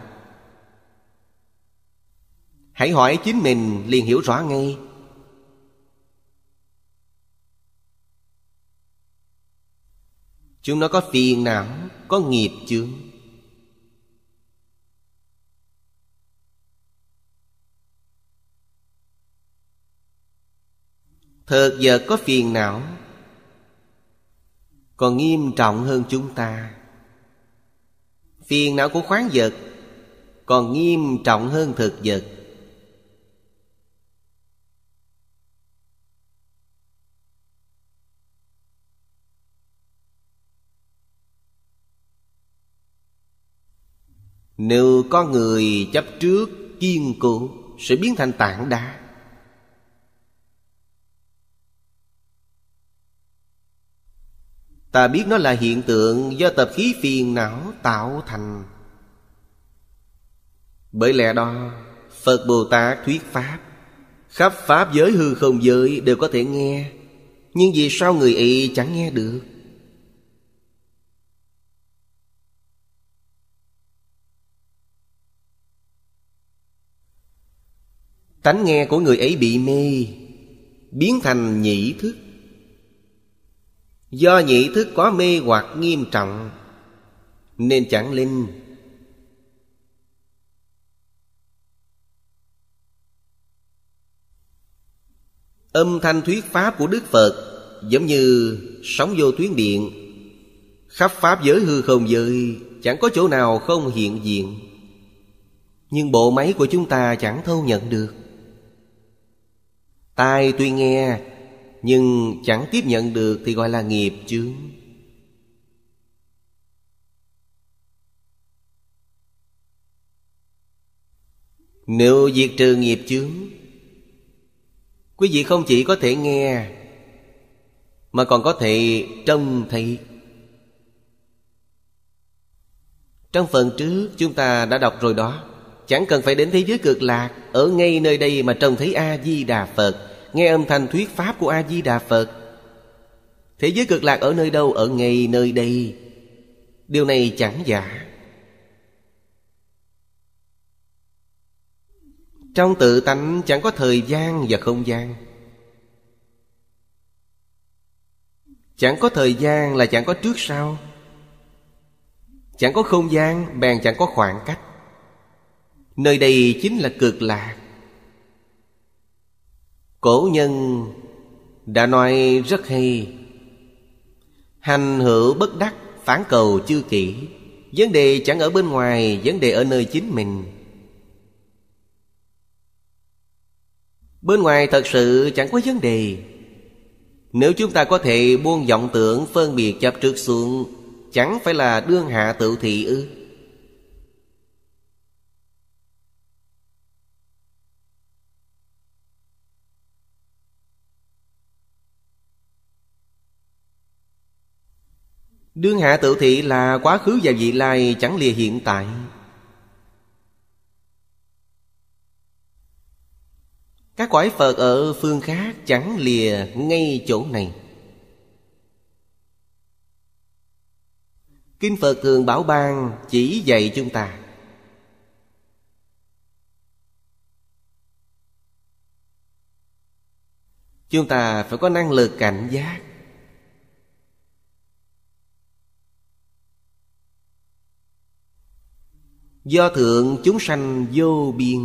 Hãy hỏi chính mình liền hiểu rõ ngay Chúng nó có phiền não Có nghiệp chướng Thật giờ có phiền não Còn nghiêm trọng hơn chúng ta Phiền não của khoáng vật Còn nghiêm trọng hơn thực vật Nếu có người chấp trước kiên cố Sẽ biến thành tảng đá Ta biết nó là hiện tượng do tập khí phiền não tạo thành Bởi lẽ đó Phật Bồ Tát thuyết Pháp Khắp Pháp giới hư không giới đều có thể nghe Nhưng vì sao người ấy chẳng nghe được tánh nghe của người ấy bị mê biến thành nhị thức do nhị thức có mê hoặc nghiêm trọng nên chẳng linh âm thanh thuyết pháp của đức phật giống như sóng vô tuyến điện khắp pháp giới hư không giới chẳng có chỗ nào không hiện diện nhưng bộ máy của chúng ta chẳng thâu nhận được tai tuy nghe nhưng chẳng tiếp nhận được thì gọi là nghiệp chướng nếu diệt trừ nghiệp chướng quý vị không chỉ có thể nghe mà còn có thể trông thấy trong phần trước chúng ta đã đọc rồi đó chẳng cần phải đến thế giới cực lạc ở ngay nơi đây mà trông thấy a di đà phật nghe âm thanh thuyết pháp của a di đà phật thế giới cực lạc ở nơi đâu ở ngay nơi đây điều này chẳng giả trong tự tánh chẳng có thời gian và không gian chẳng có thời gian là chẳng có trước sau chẳng có không gian bèn chẳng có khoảng cách nơi đây chính là cực lạc Cổ nhân đã nói rất hay Hành hữu bất đắc phản cầu chưa kỹ Vấn đề chẳng ở bên ngoài Vấn đề ở nơi chính mình Bên ngoài thật sự chẳng có vấn đề Nếu chúng ta có thể buông vọng tưởng Phân biệt chập trước xuống Chẳng phải là đương hạ tự thị ư Đương hạ tự thị là quá khứ và vị lai chẳng lìa hiện tại Các cõi Phật ở phương khác chẳng lìa ngay chỗ này Kinh Phật thường bảo ban chỉ dạy chúng ta Chúng ta phải có năng lực cảnh giác Do thượng chúng sanh vô biên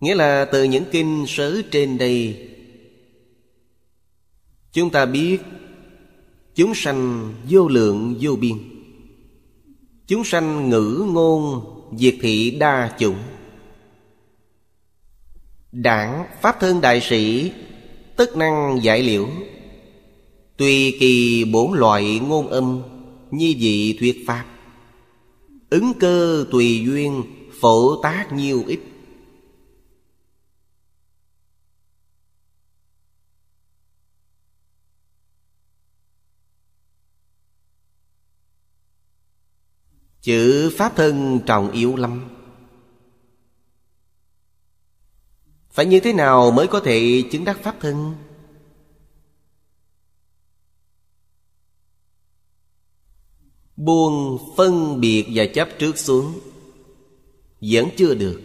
Nghĩa là từ những kinh sớ trên đây Chúng ta biết Chúng sanh vô lượng vô biên Chúng sanh ngữ ngôn Diệt thị đa chủng Đảng Pháp Thân Đại Sĩ Tức năng giải liễu Tùy kỳ bốn loại ngôn âm như dị thuyết Pháp Ứng cơ tùy duyên Phổ tác nhiều ít Chữ Pháp thân trọng yếu lắm Phải như thế nào mới có thể chứng đắc Pháp thân? Buông phân biệt và chấp trước xuống Vẫn chưa được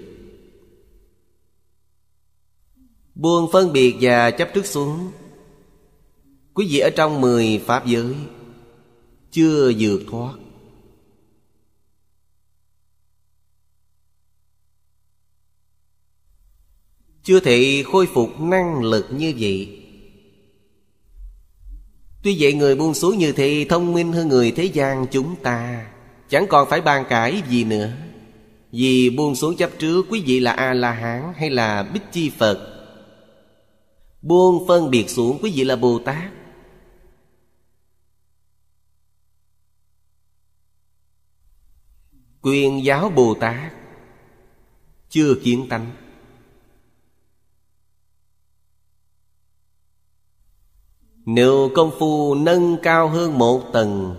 Buông phân biệt và chấp trước xuống Quý vị ở trong mười pháp giới Chưa vượt thoát Chưa thể khôi phục năng lực như vậy Tuy vậy người buông xuống như thế thông minh hơn người thế gian chúng ta Chẳng còn phải bàn cãi gì nữa Vì buông xuống chấp trước quý vị là A-la-hán hay là Bích Chi Phật Buông phân biệt xuống quý vị là Bồ Tát Quyền giáo Bồ Tát Chưa kiến tánh Nếu công phu nâng cao hơn một tầng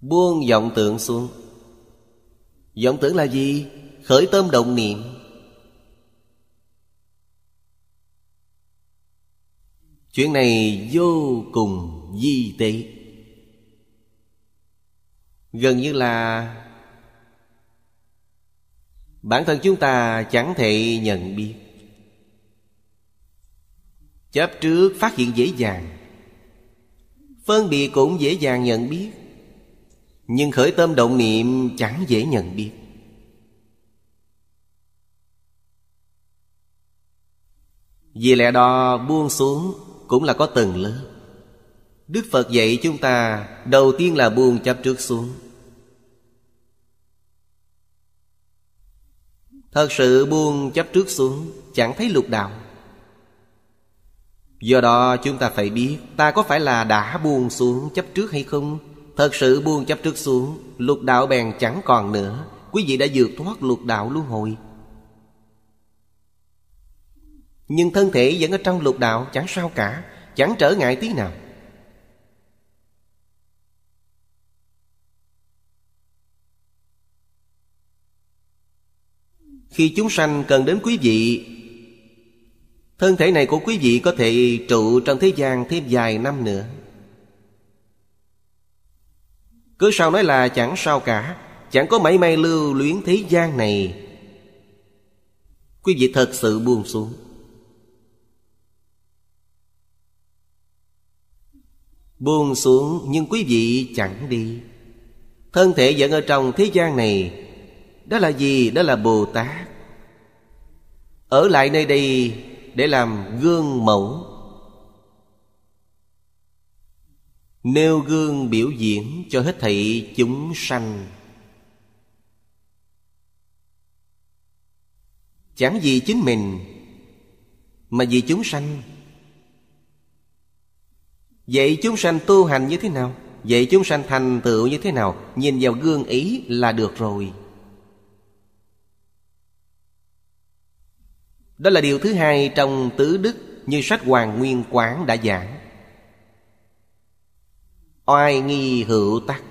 Buông vọng tưởng xuống Vọng tưởng là gì? Khởi tâm động niệm Chuyện này vô cùng di tế Gần như là Bản thân chúng ta chẳng thể nhận biết Chấp trước phát hiện dễ dàng Phân biệt cũng dễ dàng nhận biết Nhưng khởi tâm động niệm chẳng dễ nhận biết Vì lẽ đó buông xuống cũng là có từng lớp Đức Phật dạy chúng ta Đầu tiên là buông chấp trước xuống Thật sự buông chấp trước xuống Chẳng thấy lục đạo Do đó chúng ta phải biết Ta có phải là đã buông xuống chấp trước hay không Thật sự buông chấp trước xuống Lục đạo bèn chẳng còn nữa Quý vị đã vượt thoát lục đạo luân hồi Nhưng thân thể vẫn ở trong lục đạo Chẳng sao cả Chẳng trở ngại tí nào Khi chúng sanh cần đến quý vị Thân thể này của quý vị có thể trụ trong thế gian thêm vài năm nữa Cứ sao nói là chẳng sao cả Chẳng có mảy may lưu luyến thế gian này Quý vị thật sự buông xuống Buông xuống nhưng quý vị chẳng đi Thân thể vẫn ở trong thế gian này Đó là gì? Đó là Bồ Tát Ở lại nơi đây để làm gương mẫu nêu gương biểu diễn cho hết thảy chúng sanh chẳng vì chính mình mà vì chúng sanh vậy chúng sanh tu hành như thế nào vậy chúng sanh thành tựu như thế nào nhìn vào gương ý là được rồi Đó là điều thứ hai trong tứ đức Như sách Hoàng Nguyên Quán đã giảng Oai nghi hữu tắc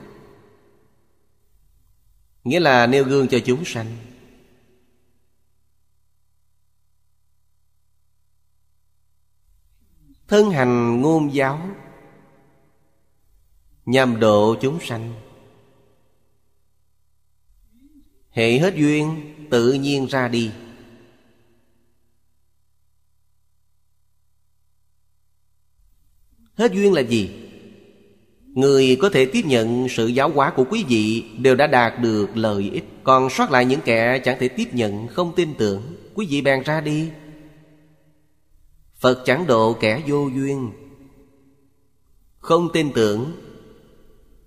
Nghĩa là nêu gương cho chúng sanh Thân hành ngôn giáo Nhằm độ chúng sanh Hệ hết duyên tự nhiên ra đi Hết duyên là gì? Người có thể tiếp nhận sự giáo hóa của quý vị đều đã đạt được lợi ích Còn sót lại những kẻ chẳng thể tiếp nhận, không tin tưởng Quý vị bèn ra đi Phật chẳng độ kẻ vô duyên Không tin tưởng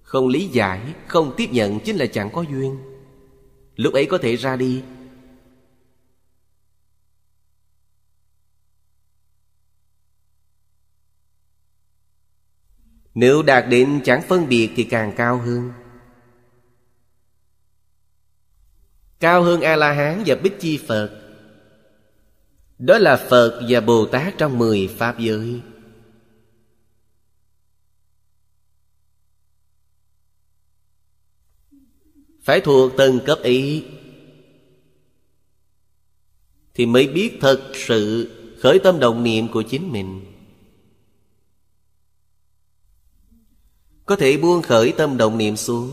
Không lý giải Không tiếp nhận chính là chẳng có duyên Lúc ấy có thể ra đi Nếu đạt đến chẳng phân biệt thì càng cao hơn Cao hơn A-la-hán và Bích Chi Phật Đó là Phật và Bồ Tát trong mười Pháp giới Phải thuộc từng cấp ý Thì mới biết thật sự khởi tâm đồng niệm của chính mình Có thể buông khởi tâm động niệm xuống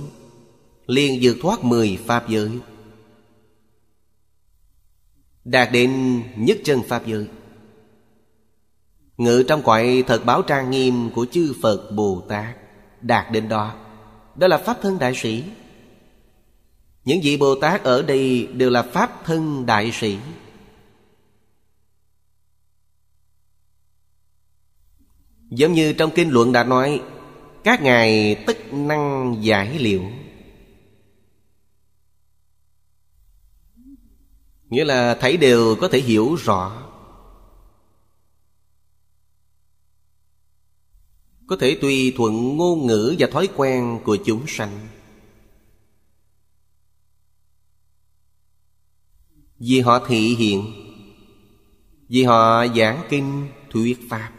liền vượt thoát mười pháp giới Đạt đến nhất chân pháp giới Ngự trong quậy thật báo trang nghiêm của chư Phật Bồ Tát Đạt đến đó Đó là Pháp thân đại sĩ Những vị Bồ Tát ở đây đều là Pháp thân đại sĩ Giống như trong kinh luận đã nói các ngài tức năng giải liệu nghĩa là thấy đều có thể hiểu rõ có thể tùy thuận ngôn ngữ và thói quen của chúng sanh vì họ thị hiện vì họ giảng kinh thuyết pháp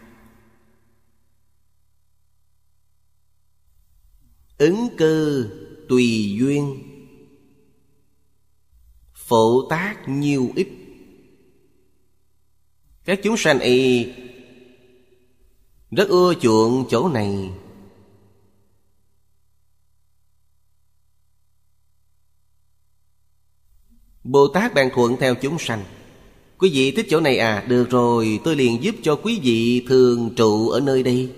Ứng cơ tùy duyên Phổ tác nhiều ít Các chúng sanh y Rất ưa chuộng chỗ này Bồ Tát bàn thuận theo chúng sanh Quý vị thích chỗ này à Được rồi tôi liền giúp cho quý vị thường trụ ở nơi đây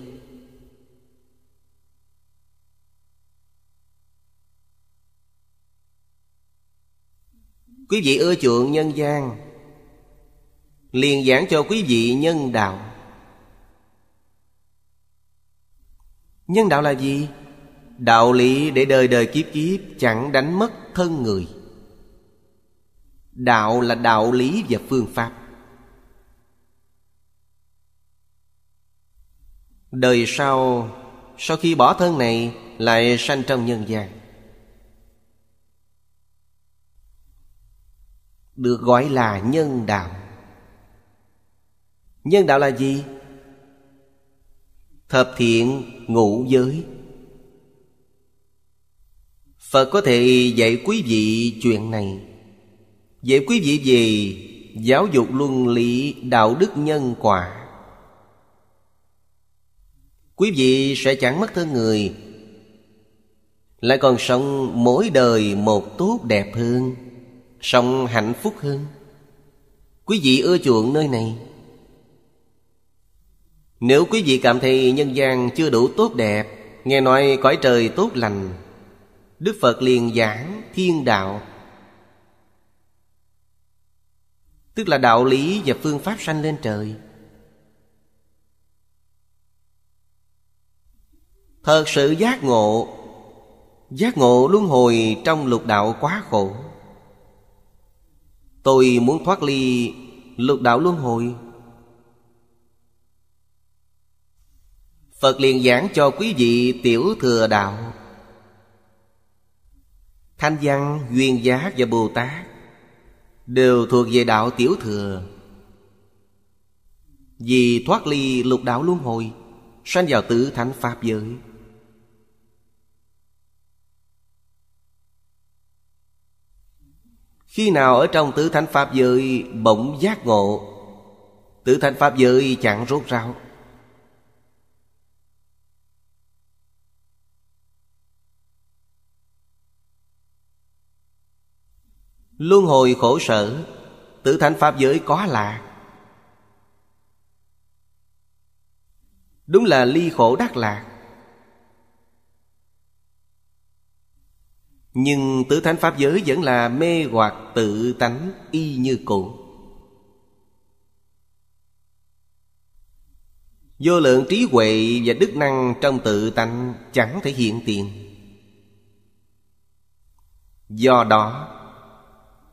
Quý vị ưa chuộng nhân gian Liền giảng cho quý vị nhân đạo Nhân đạo là gì? Đạo lý để đời đời kiếp kiếp chẳng đánh mất thân người Đạo là đạo lý và phương pháp Đời sau Sau khi bỏ thân này Lại sanh trong nhân gian được gọi là nhân đạo nhân đạo là gì thập thiện ngũ giới phật có thể dạy quý vị chuyện này dạy quý vị về giáo dục luân lý đạo đức nhân quả quý vị sẽ chẳng mất thân người lại còn sống mỗi đời một tốt đẹp hơn sống hạnh phúc hơn quý vị ưa chuộng nơi này nếu quý vị cảm thấy nhân gian chưa đủ tốt đẹp nghe nói cõi trời tốt lành đức phật liền giảng thiên đạo tức là đạo lý và phương pháp sanh lên trời thật sự giác ngộ giác ngộ luân hồi trong lục đạo quá khổ Tôi muốn thoát ly lục đạo luân hồi Phật liền giảng cho quý vị tiểu thừa đạo Thanh văn, duyên giá và Bồ Tát Đều thuộc về đạo tiểu thừa Vì thoát ly lục đạo luân hồi Sanh vào tử thánh Pháp giới Khi nào ở trong tứ thánh Pháp giới bỗng giác ngộ Tứ thánh Pháp giới chẳng rốt ráo Luân hồi khổ sở tứ thánh Pháp giới có lạ Đúng là ly khổ đắc lạc nhưng tứ thánh pháp giới vẫn là mê hoặc tự tánh y như cũ Vô lượng trí huệ và đức năng trong tự tánh chẳng thể hiện tiền Do đó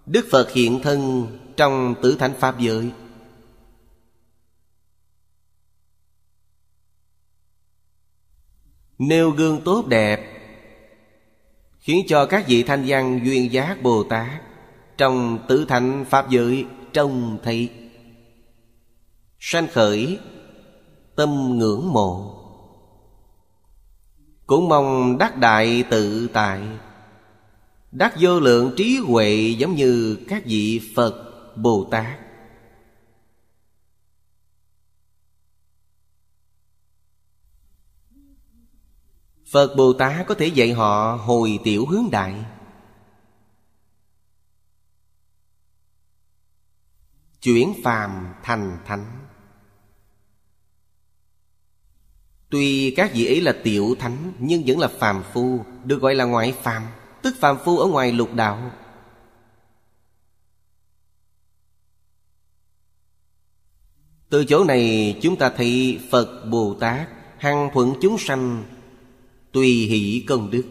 Đức Phật hiện thân trong tứ thánh pháp giới Nêu gương tốt đẹp khiến cho các vị thanh văn duyên giác bồ tát trong tự thành pháp giới trông thấy sanh khởi tâm ngưỡng mộ cũng mong đắc đại tự tại đắc vô lượng trí huệ giống như các vị phật bồ tát phật bồ tát có thể dạy họ hồi tiểu hướng đại chuyển phàm thành thánh tuy các vị ấy là tiểu thánh nhưng vẫn là phàm phu được gọi là ngoại phàm tức phàm phu ở ngoài lục đạo từ chỗ này chúng ta thấy phật bồ tát hằng thuận chúng sanh tùy hỷ công đức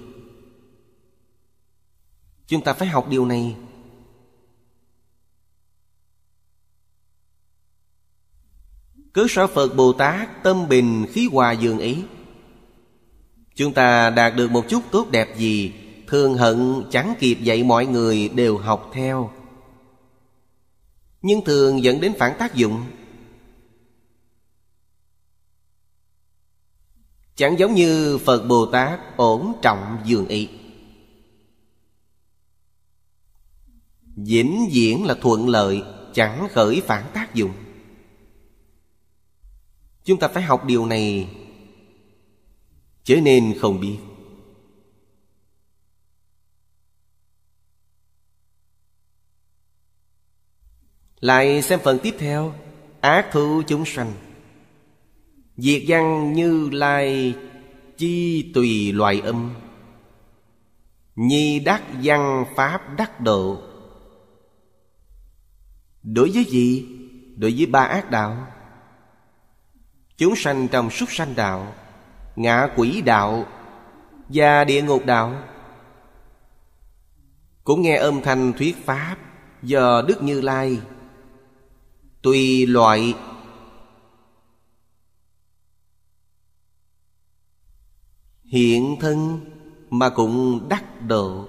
chúng ta phải học điều này cứ sở phật bồ tát tâm bình khí hòa dường ý chúng ta đạt được một chút tốt đẹp gì thường hận chẳng kịp dạy mọi người đều học theo nhưng thường dẫn đến phản tác dụng chẳng giống như phật bồ tát ổn trọng dường y vĩnh viễn là thuận lợi chẳng khởi phản tác dụng chúng ta phải học điều này chớ nên không biết lại xem phần tiếp theo ác thú chúng sanh Diệt văn như lai chi tùy loài âm Nhi đắc văn pháp đắc độ Đối với gì? Đối với ba ác đạo Chúng sanh trong súc sanh đạo ngã quỷ đạo Và địa ngục đạo Cũng nghe âm thanh thuyết pháp Do Đức Như Lai Tùy loại hiện thân mà cũng đắc độ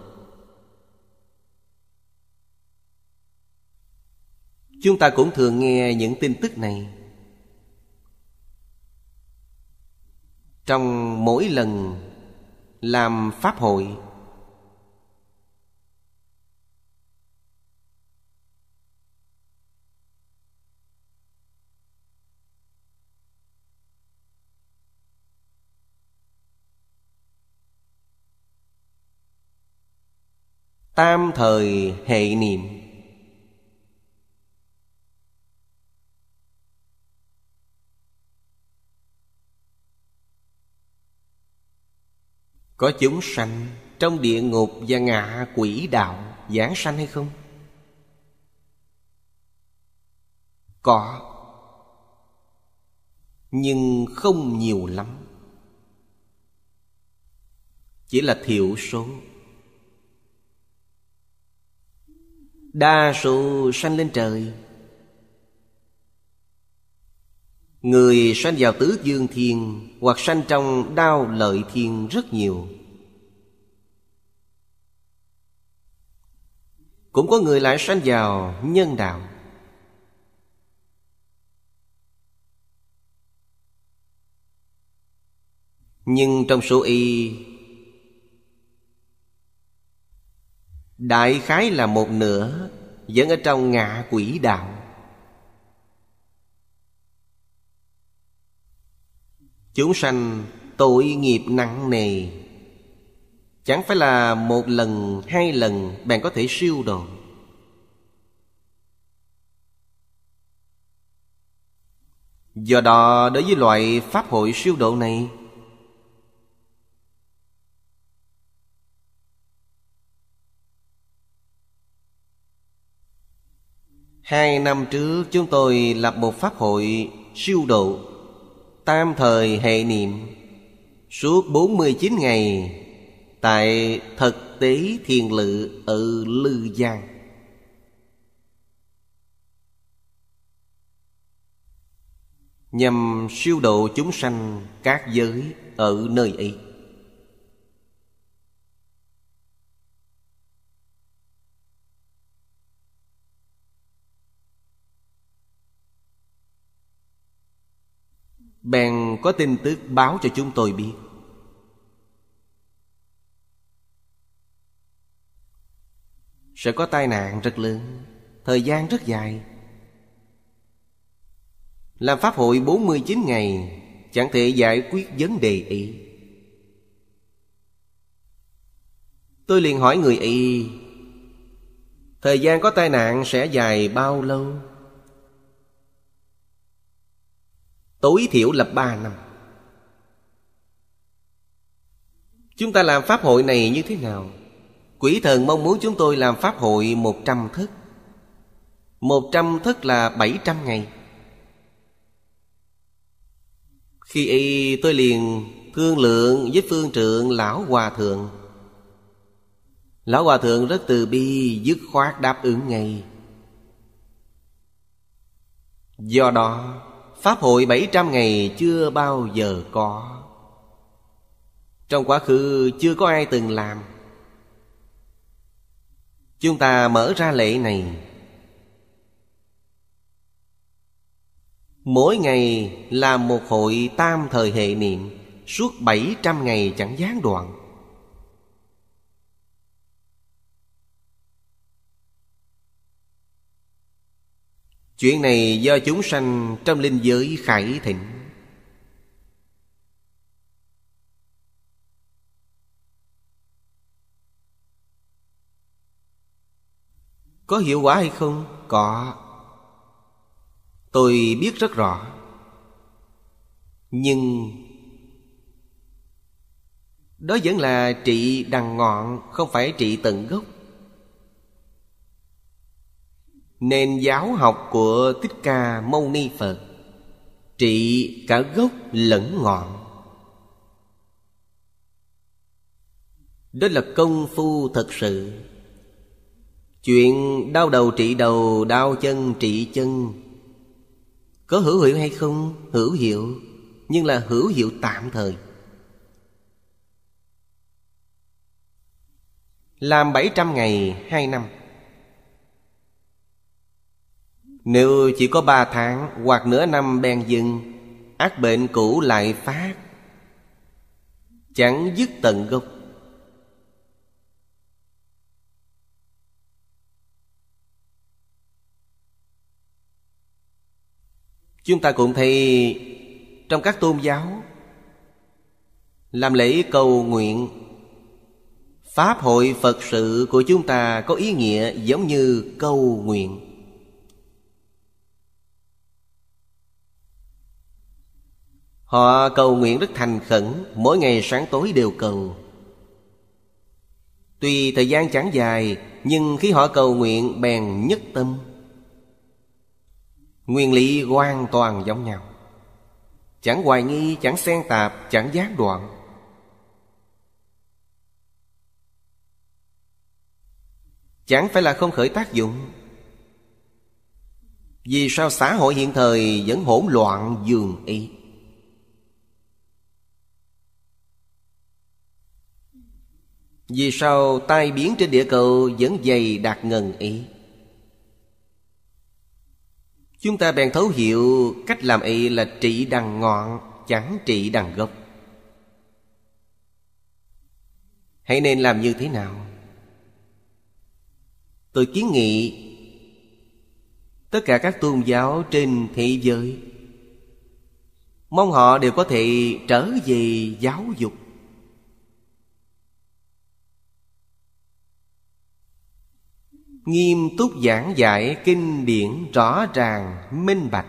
chúng ta cũng thường nghe những tin tức này trong mỗi lần làm pháp hội tam thời hệ niệm có chúng sanh trong địa ngục và ngạ quỷ đạo giảng sanh hay không có nhưng không nhiều lắm chỉ là thiểu số Đa số sanh lên trời Người sanh vào tứ dương thiên Hoặc sanh trong đao lợi thiên rất nhiều Cũng có người lại sanh vào nhân đạo Nhưng trong số y Đại khái là một nửa Vẫn ở trong ngạ quỷ đạo Chúng sanh tội nghiệp nặng nề Chẳng phải là một lần, hai lần bạn có thể siêu độ Do đó đối với loại pháp hội siêu độ này Hai năm trước chúng tôi lập một pháp hội siêu độ Tam thời hệ niệm Suốt 49 ngày Tại thực tế thiền lự ở Lư Giang Nhằm siêu độ chúng sanh các giới ở nơi ấy bèn có tin tức báo cho chúng tôi biết sẽ có tai nạn rất lớn thời gian rất dài làm pháp hội 49 ngày chẳng thể giải quyết vấn đề ấy tôi liền hỏi người y thời gian có tai nạn sẽ dài bao lâu tối thiểu là ba năm chúng ta làm pháp hội này như thế nào quỷ thần mong muốn chúng tôi làm pháp hội một trăm thức một trăm thức là bảy trăm ngày khi ấy tôi liền thương lượng với phương trượng lão hòa thượng lão hòa thượng rất từ bi dứt khoát đáp ứng ngay do đó Pháp hội 700 ngày chưa bao giờ có Trong quá khứ chưa có ai từng làm Chúng ta mở ra lễ này Mỗi ngày là một hội tam thời hệ niệm Suốt 700 ngày chẳng gián đoạn Chuyện này do chúng sanh trong linh giới khải thịnh Có hiệu quả hay không? Có Tôi biết rất rõ Nhưng Đó vẫn là trị đằng ngọn Không phải trị tận gốc Nền giáo học của Thích Ca Mâu Ni Phật Trị cả gốc lẫn ngọn Đó là công phu thật sự Chuyện đau đầu trị đầu Đau chân trị chân Có hữu hiệu hay không Hữu hiệu Nhưng là hữu hiệu tạm thời Làm bảy trăm ngày hai năm nếu chỉ có ba tháng hoặc nửa năm bèn dừng Ác bệnh cũ lại phát Chẳng dứt tận gốc Chúng ta cũng thấy Trong các tôn giáo Làm lễ cầu nguyện Pháp hội Phật sự của chúng ta có ý nghĩa giống như cầu nguyện Họ cầu nguyện rất thành khẩn Mỗi ngày sáng tối đều cầu Tuy thời gian chẳng dài Nhưng khi họ cầu nguyện bèn nhất tâm Nguyên lý hoàn toàn giống nhau Chẳng hoài nghi, chẳng xen tạp, chẳng gián đoạn Chẳng phải là không khởi tác dụng Vì sao xã hội hiện thời vẫn hỗn loạn dường y Vì sao tai biến trên địa cầu vẫn dày đạt ngần ấy Chúng ta bèn thấu hiểu cách làm ấy là trị đằng ngọn Chẳng trị đằng gốc Hãy nên làm như thế nào? Tôi kiến nghị Tất cả các tôn giáo trên thế giới Mong họ đều có thể trở về giáo dục nghiêm túc giảng giải kinh điển rõ ràng minh bạch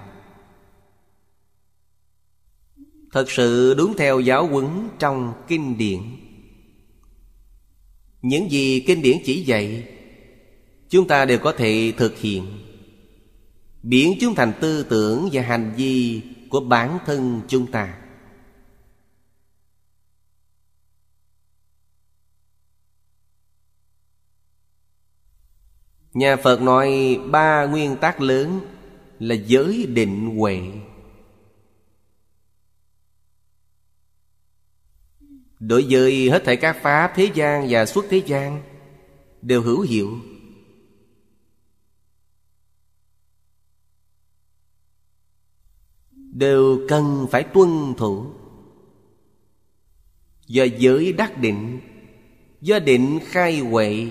thật sự đúng theo giáo huấn trong kinh điển những gì kinh điển chỉ dạy chúng ta đều có thể thực hiện biến chúng thành tư tưởng và hành vi của bản thân chúng ta Nhà Phật nói ba nguyên tắc lớn là giới định huệ Đối với hết thảy các pháp thế gian và xuất thế gian Đều hữu hiệu Đều cần phải tuân thủ Do giới đắc định Do định khai huệ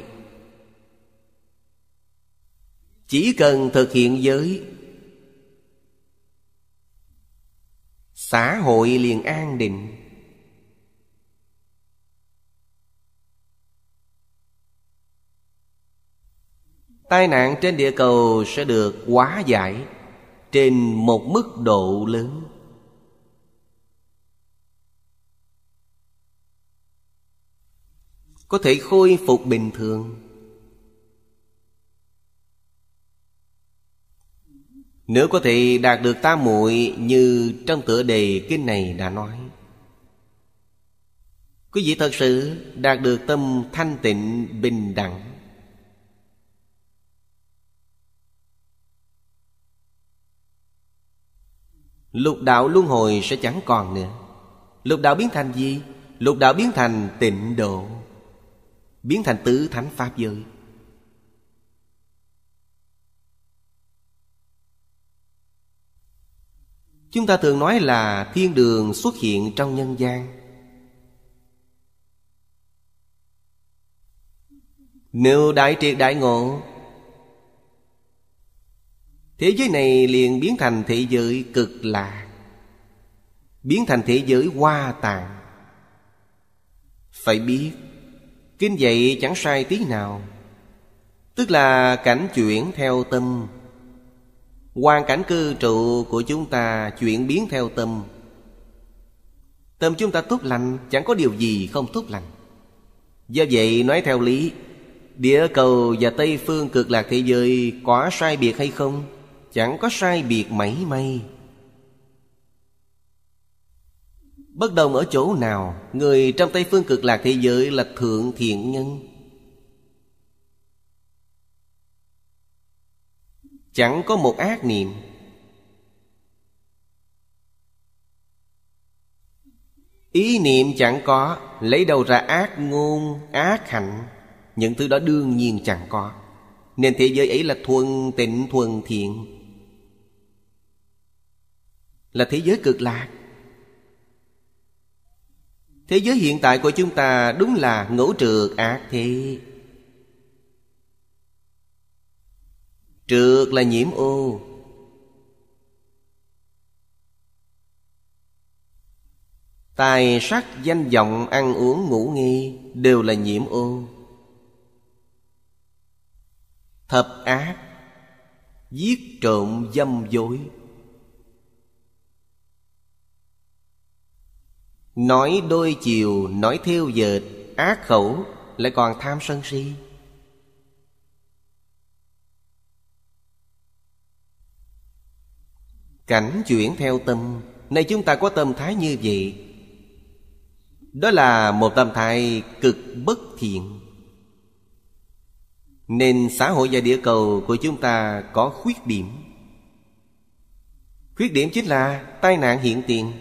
chỉ cần thực hiện giới xã hội liền an định tai nạn trên địa cầu sẽ được hóa giải trên một mức độ lớn có thể khôi phục bình thường Nếu có thể đạt được tam muội như trong tựa đề kinh này đã nói Quý vị thật sự đạt được tâm thanh tịnh bình đẳng Lục đạo luân hồi sẽ chẳng còn nữa Lục đạo biến thành gì? Lục đạo biến thành tịnh độ Biến thành tứ thánh pháp giới Chúng ta thường nói là thiên đường xuất hiện trong nhân gian Nếu đại triệt đại ngộ Thế giới này liền biến thành thế giới cực lạ Biến thành thế giới hoa tàn Phải biết Kinh dạy chẳng sai tí nào Tức là cảnh chuyển theo tâm hoàn cảnh cư trụ của chúng ta chuyển biến theo tâm tâm chúng ta tốt lành chẳng có điều gì không tốt lành do vậy nói theo lý địa cầu và tây phương cực lạc thế giới có sai biệt hay không chẳng có sai biệt mảy may bất đồng ở chỗ nào người trong tây phương cực lạc thế giới là thượng thiện nhân chẳng có một ác niệm ý niệm chẳng có lấy đầu ra ác ngôn ác hạnh những thứ đó đương nhiên chẳng có nên thế giới ấy là thuần tịnh thuần thiện là thế giới cực lạc thế giới hiện tại của chúng ta đúng là ngẫu trượt ác thế Trượt là nhiễm ô Tài sắc danh vọng ăn uống ngủ nghi Đều là nhiễm ô Thập ác Giết trộm dâm dối Nói đôi chiều Nói theo dệt Ác khẩu Lại còn tham sân si cảnh chuyển theo tâm nay chúng ta có tâm thái như vậy đó là một tâm thái cực bất thiện nên xã hội và địa cầu của chúng ta có khuyết điểm Khuyết điểm chính là tai nạn hiện tiền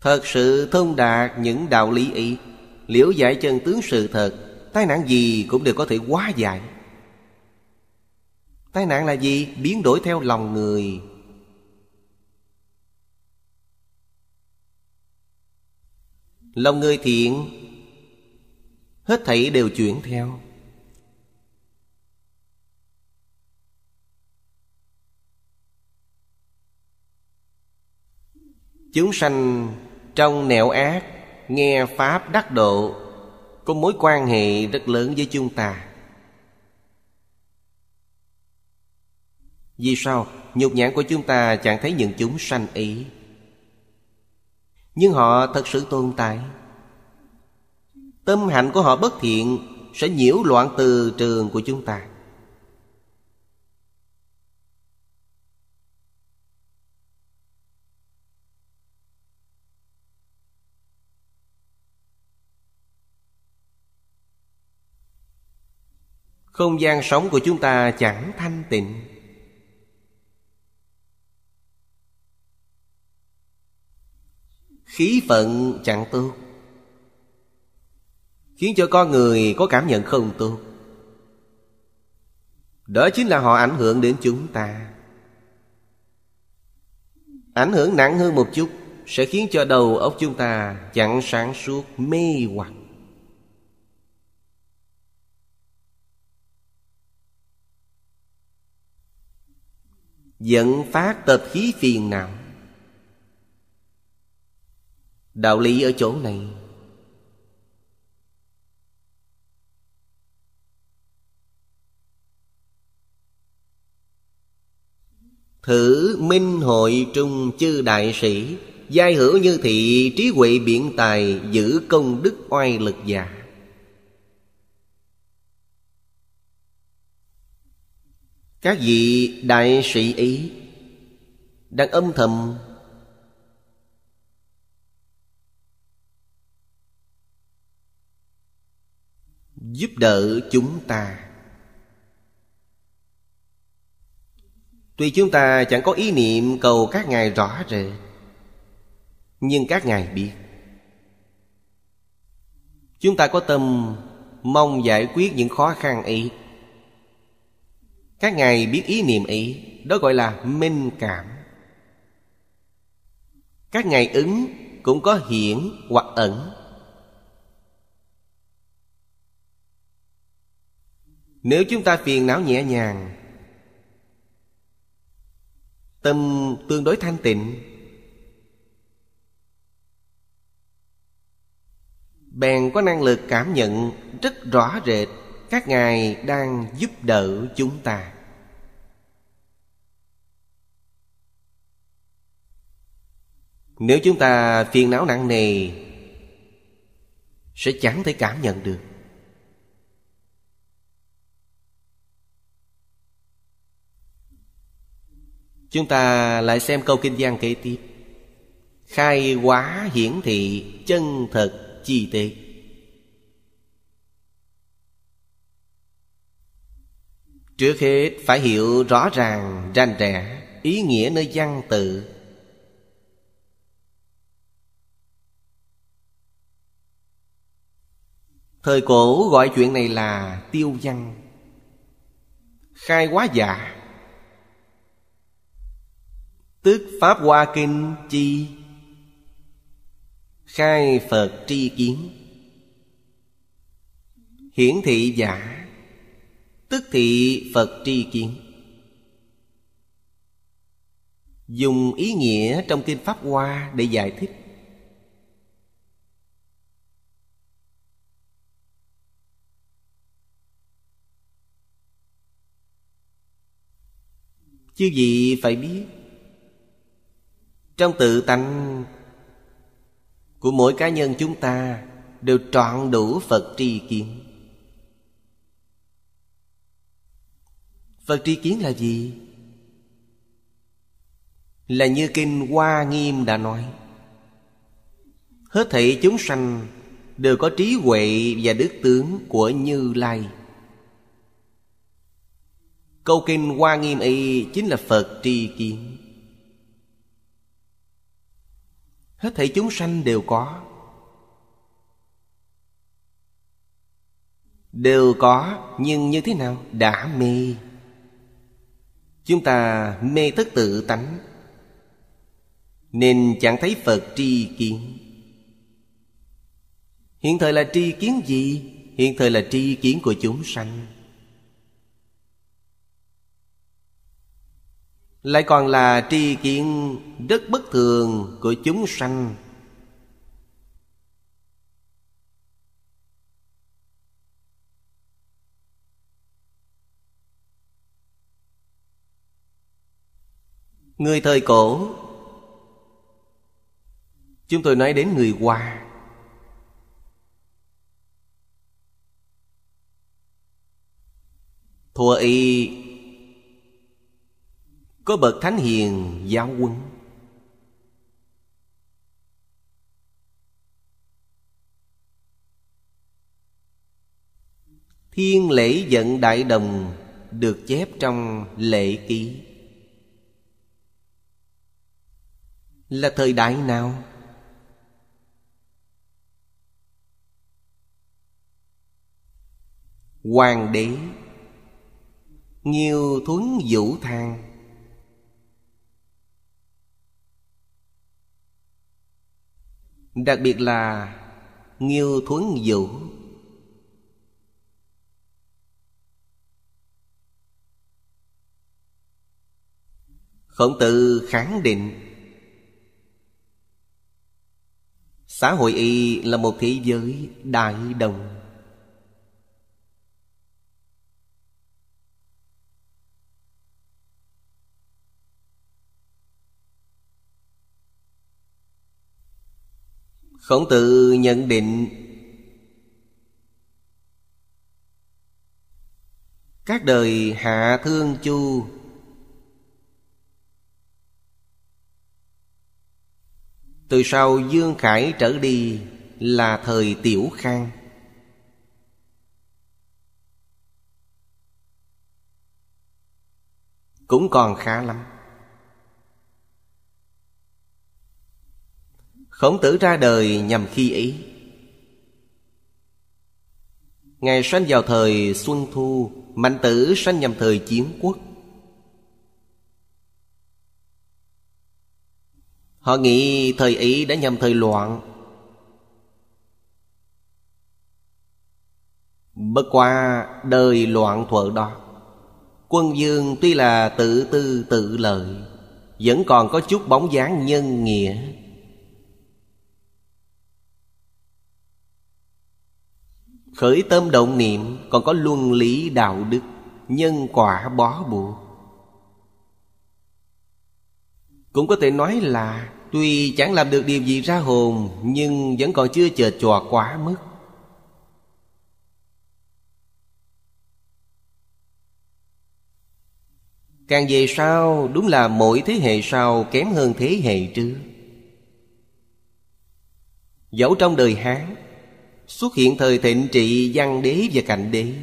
Thật sự thông đạt những đạo lý ý Liễu giải chân tướng sự thật tai nạn gì cũng đều có thể quá dài tai nạn là gì biến đổi theo lòng người lòng người thiện hết thảy đều chuyển theo chúng sanh trong nẻo ác nghe pháp đắc độ có mối quan hệ rất lớn với chúng ta vì sao nhục nhãn của chúng ta chẳng thấy những chúng sanh ý nhưng họ thật sự tồn tại tâm hạnh của họ bất thiện sẽ nhiễu loạn từ trường của chúng ta không gian sống của chúng ta chẳng thanh tịnh khí phận chẳng tốt khiến cho con người có cảm nhận không tốt đó chính là họ ảnh hưởng đến chúng ta ảnh hưởng nặng hơn một chút sẽ khiến cho đầu óc chúng ta chẳng sáng suốt mê hoặc Dẫn phát tập khí phiền não Đạo lý ở chỗ này Thử minh hội trung chư đại sĩ Giai hữu như thị trí huệ biện tài Giữ công đức oai lực già các vị đại sĩ ý đang âm thầm giúp đỡ chúng ta tuy chúng ta chẳng có ý niệm cầu các ngài rõ rệt nhưng các ngài biết chúng ta có tâm mong giải quyết những khó khăn ấy các ngài biết ý niệm ấy, đó gọi là minh cảm các ngài ứng cũng có hiển hoặc ẩn nếu chúng ta phiền não nhẹ nhàng tâm tương đối thanh tịnh bèn có năng lực cảm nhận rất rõ rệt các ngài đang giúp đỡ chúng ta nếu chúng ta phiền não nặng nề sẽ chẳng thể cảm nhận được chúng ta lại xem câu kinh giang kế tiếp khai hóa hiển thị chân thật chi tiết trước hết phải hiểu rõ ràng rành rẽ ý nghĩa nơi văn tự thời cổ gọi chuyện này là tiêu văn khai quá giả tức pháp hoa kinh chi khai phật tri kiến hiển thị giả Tức thị Phật tri kiến Dùng ý nghĩa trong Kinh Pháp Hoa để giải thích chứ gì phải biết Trong tự tánh Của mỗi cá nhân chúng ta Đều trọn đủ Phật tri kiến Phật tri kiến là gì? Là như Kinh Hoa Nghiêm đã nói Hết thảy chúng sanh đều có trí huệ và đức tướng của Như Lai Câu kinh Hoa Nghiêm y chính là Phật tri kiến Hết thảy chúng sanh đều có Đều có nhưng như thế nào? Đã mê chúng ta mê thất tự tánh nên chẳng thấy phật tri kiến hiện thời là tri kiến gì hiện thời là tri kiến của chúng sanh lại còn là tri kiến rất bất thường của chúng sanh Người thời cổ Chúng tôi nói đến người Hoa Thùa y Có bậc thánh hiền giáo quân Thiên lễ dẫn đại đồng Được chép trong lễ ký là thời đại nào hoàng đế nhiều thuấn vũ thang đặc biệt là nhiều thuấn vũ khổng tử khẳng định Xã hội y là một thế giới đại đồng Khổng tử nhận định Các đời hạ thương chu Từ sau Dương Khải trở đi là thời Tiểu Khang Cũng còn khá lắm Khổng tử ra đời nhằm khi ấy Ngài sanh vào thời Xuân Thu Mạnh tử sanh nhằm thời chiến quốc Họ nghĩ thời ý đã nhầm thời loạn Bất qua đời loạn thuở đó Quân dương tuy là tự tư tự lợi Vẫn còn có chút bóng dáng nhân nghĩa Khởi tâm động niệm còn có luân lý đạo đức Nhân quả bó buộc Cũng có thể nói là Tuy chẳng làm được điều gì ra hồn Nhưng vẫn còn chưa chệt chòa quá mức Càng về sau đúng là mỗi thế hệ sau kém hơn thế hệ trước Dẫu trong đời Hán Xuất hiện thời thịnh trị văn đế và cảnh đế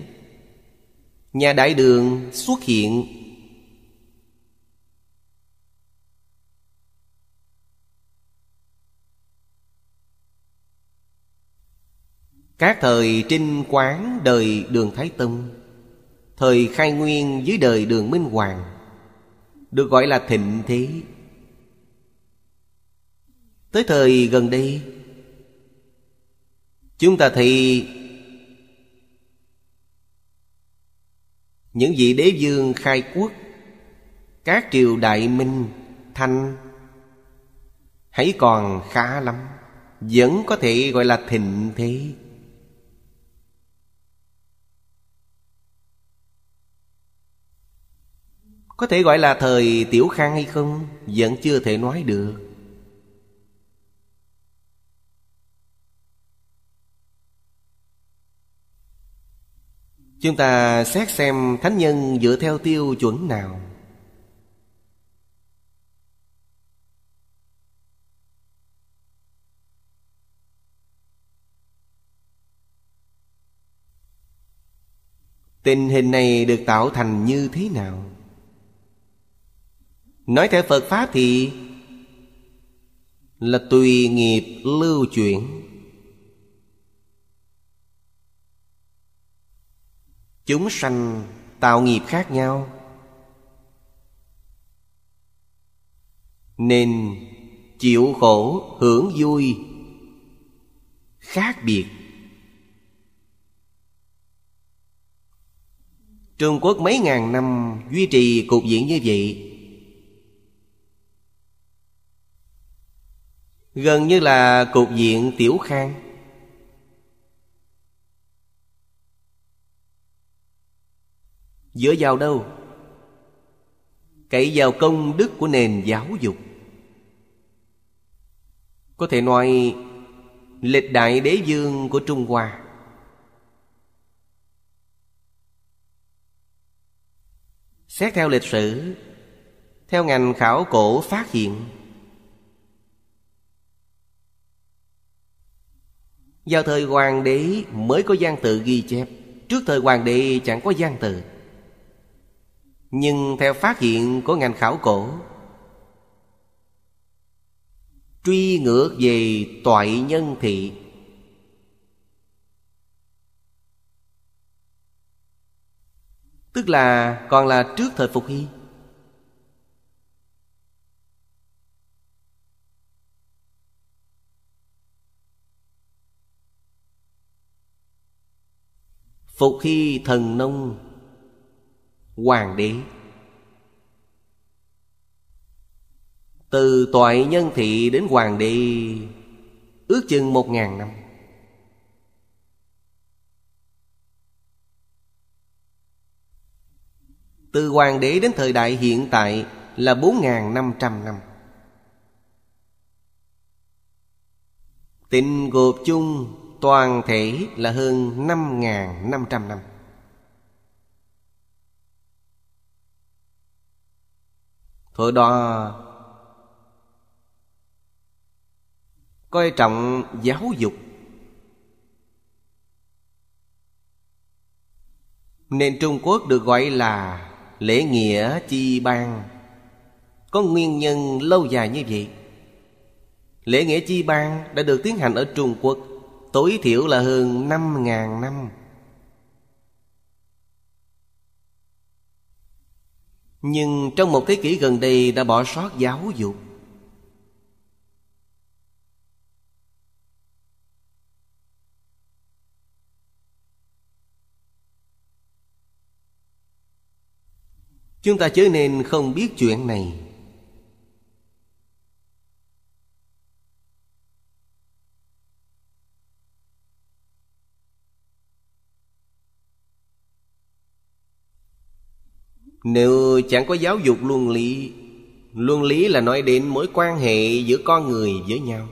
Nhà đại đường xuất hiện Các thời trinh quán đời đường Thái Tông Thời khai nguyên dưới đời đường Minh Hoàng Được gọi là thịnh thế Tới thời gần đây Chúng ta thấy Những vị đế vương khai quốc Các triều đại minh, thanh Hãy còn khá lắm Vẫn có thể gọi là thịnh thế Có thể gọi là thời tiểu khang hay không Vẫn chưa thể nói được Chúng ta xét xem Thánh nhân dựa theo tiêu chuẩn nào Tình hình này được tạo thành như thế nào? Nói theo Phật Pháp thì Là tùy nghiệp lưu chuyển Chúng sanh tạo nghiệp khác nhau Nên chịu khổ hưởng vui Khác biệt Trung Quốc mấy ngàn năm duy trì cục diện như vậy Gần như là cục diện tiểu khang Dựa vào đâu? Cậy vào công đức của nền giáo dục Có thể nói Lịch đại đế vương của Trung Hoa Xét theo lịch sử Theo ngành khảo cổ phát hiện Vào thời hoàng đế mới có gian tự ghi chép Trước thời hoàng đế chẳng có gian tự Nhưng theo phát hiện của ngành khảo cổ Truy ngược về toại nhân thị Tức là còn là trước thời Phục Hy Phục hy thần nông Hoàng đế Từ toại nhân thị đến hoàng đế Ước chừng một ngàn năm Từ hoàng đế đến thời đại hiện tại Là bốn ngàn năm trăm năm Tình gộp chung Toàn thể là hơn 5.500 năm Thuở đó Coi trọng giáo dục Nên Trung Quốc được gọi là lễ nghĩa chi bang Có nguyên nhân lâu dài như vậy Lễ nghĩa chi bang đã được tiến hành ở Trung Quốc tối thiểu là hơn 5.000 năm Nhưng trong một thế kỷ gần đây đã bỏ sót giáo dục Chúng ta chớ nên không biết chuyện này Nếu chẳng có giáo dục luân lý Luân lý là nói đến mối quan hệ giữa con người với nhau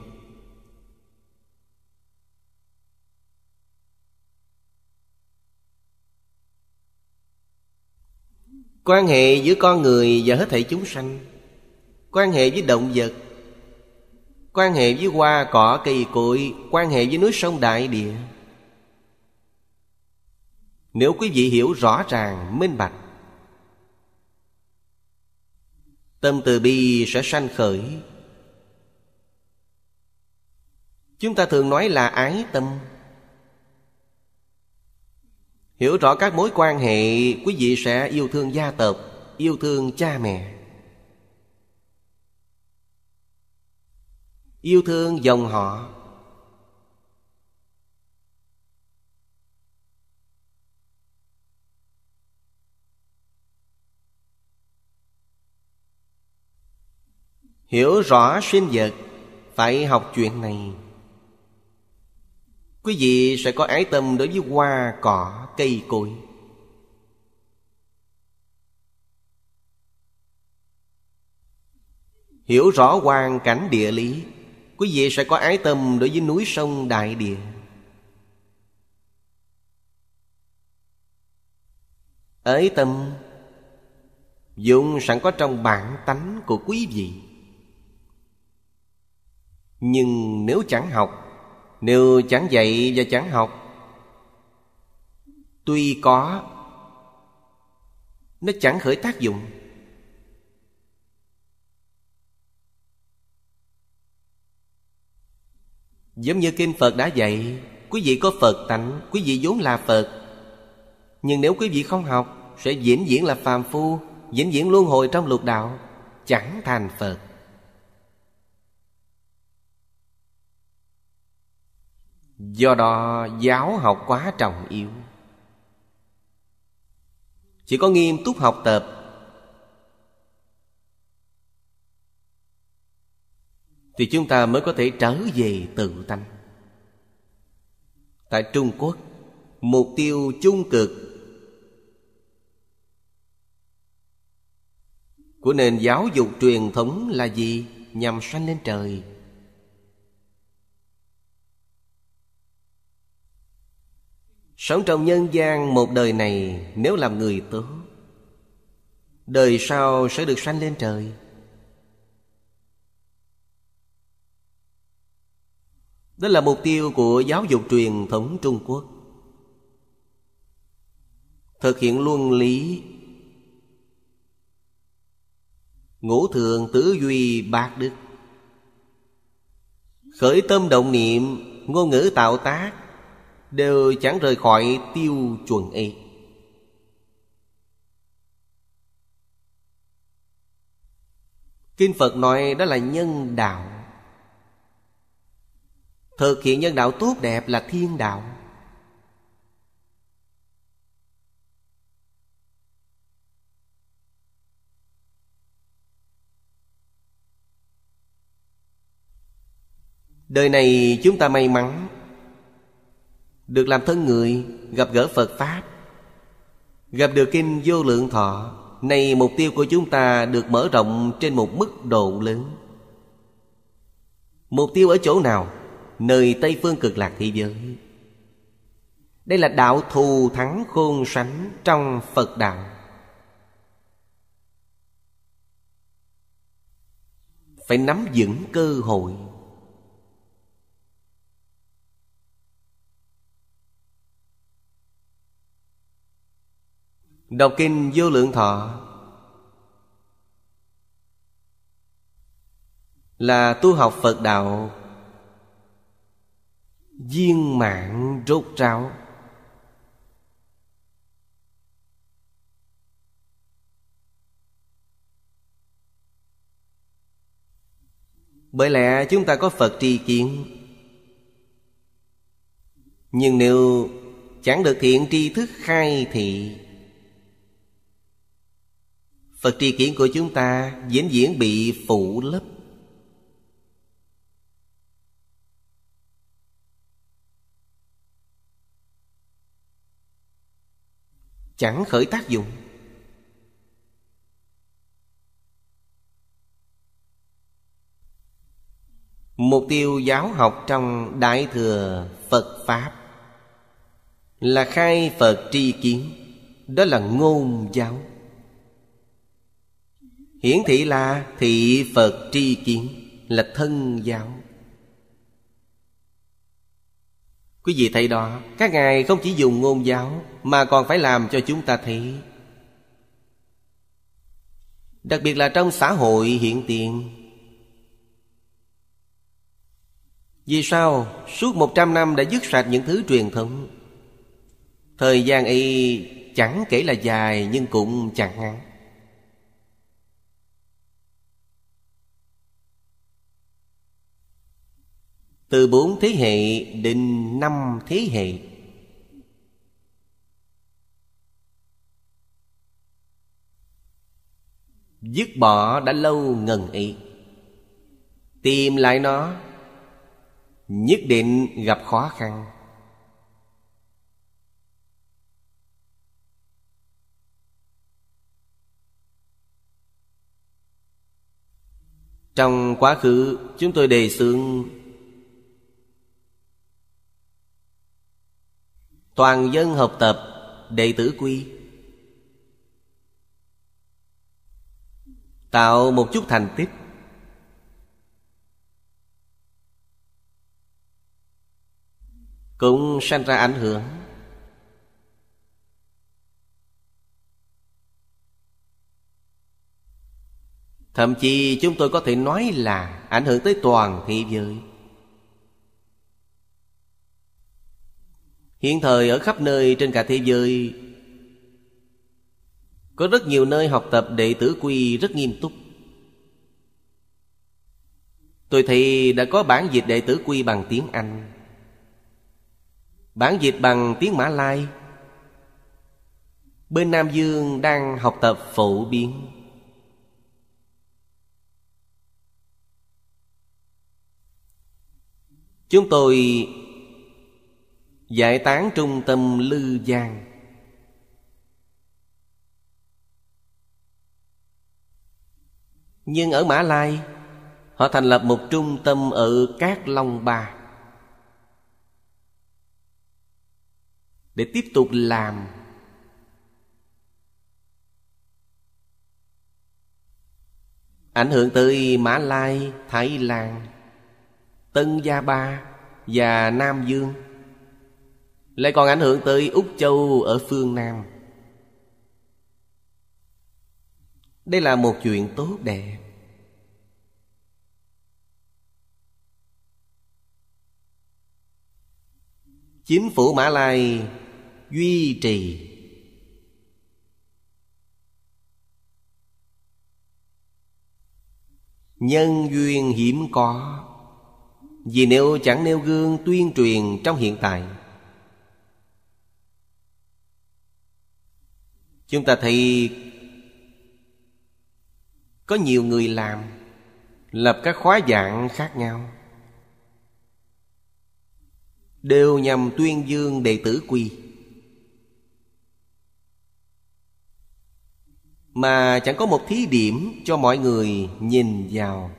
Quan hệ giữa con người và hết thảy chúng sanh Quan hệ với động vật Quan hệ với hoa cỏ cây cội Quan hệ với núi sông đại địa Nếu quý vị hiểu rõ ràng, minh bạch Tâm từ bi sẽ sanh khởi Chúng ta thường nói là ái tâm Hiểu rõ các mối quan hệ Quý vị sẽ yêu thương gia tộc Yêu thương cha mẹ Yêu thương dòng họ Hiểu rõ xuyên vật Phải học chuyện này Quý vị sẽ có ái tâm đối với hoa, cỏ, cây cối Hiểu rõ hoàn cảnh địa lý Quý vị sẽ có ái tâm đối với núi sông đại địa Ái tâm Dụng sẵn có trong bản tánh của quý vị nhưng nếu chẳng học nếu chẳng dạy và chẳng học tuy có nó chẳng khởi tác dụng giống như kinh phật đã dạy quý vị có phật tánh quý vị vốn là phật nhưng nếu quý vị không học sẽ diễn diễn là phàm phu diễn diễn luân hồi trong lục đạo chẳng thành phật do đó giáo học quá trọng yếu chỉ có nghiêm túc học tập thì chúng ta mới có thể trở về tự tánh tại trung quốc mục tiêu chung cực của nền giáo dục truyền thống là gì nhằm sanh lên trời Sống trong nhân gian một đời này Nếu làm người tốt Đời sau sẽ được sanh lên trời Đó là mục tiêu của giáo dục truyền thống Trung Quốc Thực hiện luân lý Ngũ thường tứ duy bác đức Khởi tâm động niệm Ngôn ngữ tạo tác đều chẳng rời khỏi tiêu chuẩn ấy kinh phật nói đó là nhân đạo thực hiện nhân đạo tốt đẹp là thiên đạo đời này chúng ta may mắn được làm thân người Gặp gỡ Phật Pháp Gặp được Kinh Vô Lượng Thọ Này mục tiêu của chúng ta được mở rộng trên một mức độ lớn Mục tiêu ở chỗ nào? Nơi Tây Phương cực lạc thế giới Đây là đạo thù thắng khôn sánh trong Phật Đạo Phải nắm vững cơ hội Đọc kinh vô lượng thọ Là tu học Phật Đạo Viên mạng rốt ráo Bởi lẽ chúng ta có Phật tri kiến Nhưng nếu chẳng được thiện tri thức khai thị Phật tri kiến của chúng ta diễn diễn bị phủ lấp Chẳng khởi tác dụng Mục tiêu giáo học trong Đại Thừa Phật Pháp Là khai Phật tri kiến Đó là ngôn giáo hiển thị là thị phật tri kiến là thân giáo quý vị thấy đó các ngài không chỉ dùng ngôn giáo mà còn phải làm cho chúng ta thấy đặc biệt là trong xã hội hiện tiền vì sao suốt 100 năm đã dứt sạch những thứ truyền thống Thời gian y chẳng kể là dài nhưng cũng chẳng ngắn từ bốn thế hệ đến năm thế hệ dứt bỏ đã lâu ngần ý tìm lại nó nhất định gặp khó khăn trong quá khứ chúng tôi đề xướng Toàn dân học tập Đệ tử quy Tạo một chút thành tích Cũng sanh ra ảnh hưởng Thậm chí chúng tôi có thể nói là Ảnh hưởng tới toàn thế giới hiện thời ở khắp nơi trên cả thế giới có rất nhiều nơi học tập đệ tử quy rất nghiêm túc tôi thì đã có bản dịch đệ tử quy bằng tiếng anh bản dịch bằng tiếng mã lai bên nam dương đang học tập phổ biến chúng tôi Giải tán trung tâm Lư Giang Nhưng ở Mã Lai Họ thành lập một trung tâm ở Cát Long Ba Để tiếp tục làm Ảnh hưởng tới Mã Lai, Thái Lan Tân Gia Ba và Nam Dương lại còn ảnh hưởng tới úc châu ở phương nam đây là một chuyện tốt đẹp chính phủ mã lai duy trì nhân duyên hiếm có vì nếu chẳng nêu gương tuyên truyền trong hiện tại chúng ta thấy có nhiều người làm lập các khóa dạng khác nhau đều nhằm tuyên dương đệ tử quy mà chẳng có một thí điểm cho mọi người nhìn vào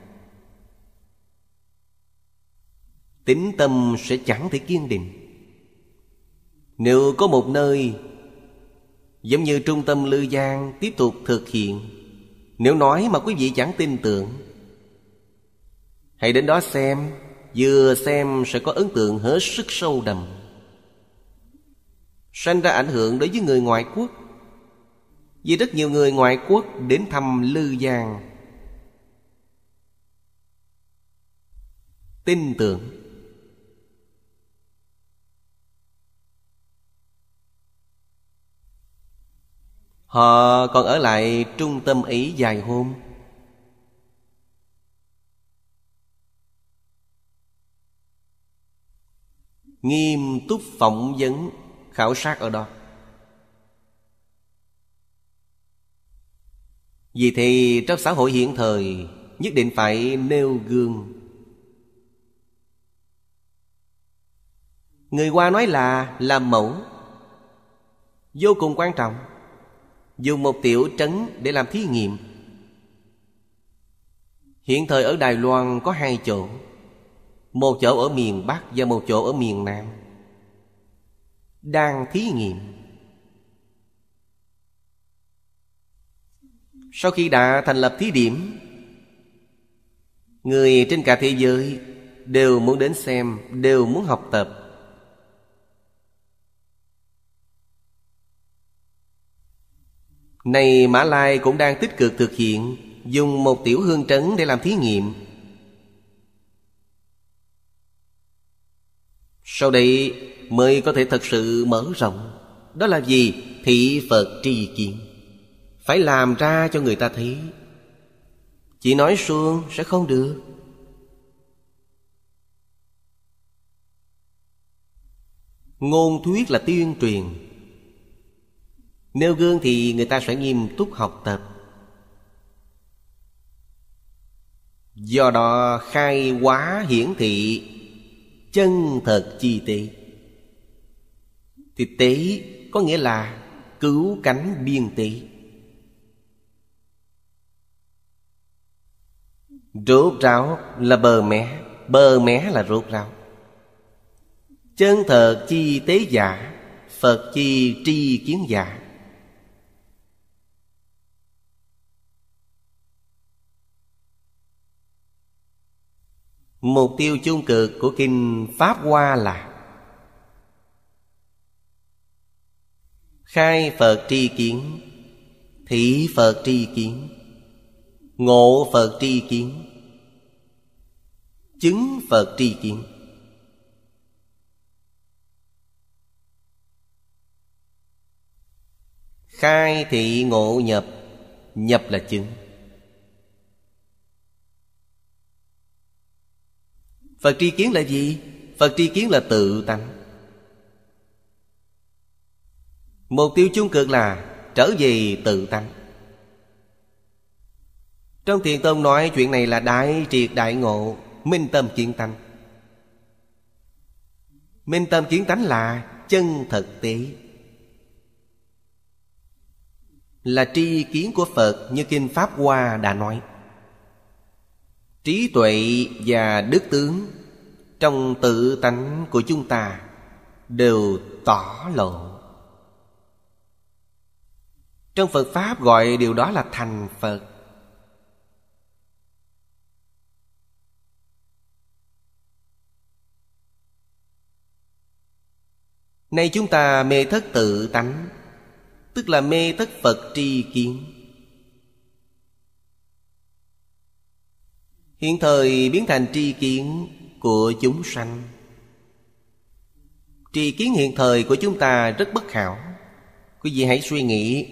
tính tâm sẽ chẳng thể kiên định nếu có một nơi Giống như trung tâm Lư Giang tiếp tục thực hiện Nếu nói mà quý vị chẳng tin tưởng Hãy đến đó xem Vừa xem sẽ có ấn tượng hết sức sâu đậm Sanh ra ảnh hưởng đối với người ngoại quốc Vì rất nhiều người ngoại quốc đến thăm Lư Giang Tin tưởng Họ còn ở lại trung tâm Ý dài hôm Nghiêm túc phỏng vấn khảo sát ở đó Vì thì trong xã hội hiện thời Nhất định phải nêu gương Người qua nói là làm mẫu Vô cùng quan trọng dùng một tiểu trấn để làm thí nghiệm hiện thời ở đài loan có hai chỗ một chỗ ở miền bắc và một chỗ ở miền nam đang thí nghiệm sau khi đã thành lập thí điểm người trên cả thế giới đều muốn đến xem đều muốn học tập Này Mã Lai cũng đang tích cực thực hiện Dùng một tiểu hương trấn để làm thí nghiệm Sau đây mới có thể thật sự mở rộng Đó là gì? Thị Phật tri kiến Phải làm ra cho người ta thấy Chỉ nói suông sẽ không được Ngôn thuyết là tuyên truyền Nêu gương thì người ta sẽ nghiêm túc học tập Do đó khai quá hiển thị Chân thật chi tế Thì tế có nghĩa là cứu cánh biên tế Rốt ráo là bờ mé Bờ mé là rốt ráo Chân thật chi tế giả Phật chi tri kiến giả Mục tiêu chung cực của Kinh Pháp Hoa là Khai Phật tri kiến Thị Phật tri kiến Ngộ Phật tri kiến Chứng Phật tri kiến Khai thị ngộ nhập Nhập là chứng Phật tri kiến là gì? Phật tri kiến là tự tánh Mục tiêu chung cực là trở về tự tánh Trong thiền tông nói chuyện này là đại triệt đại ngộ Minh tâm kiến tánh Minh tâm kiến tánh là chân thực tế Là tri kiến của Phật như Kinh Pháp Hoa đã nói trí tuệ và đức tướng trong tự tánh của chúng ta đều tỏ lộ trong phật pháp gọi điều đó là thành phật nay chúng ta mê thất tự tánh tức là mê thất phật tri kiến hiện thời biến thành tri kiến của chúng sanh tri kiến hiện thời của chúng ta rất bất khảo quý vị hãy suy nghĩ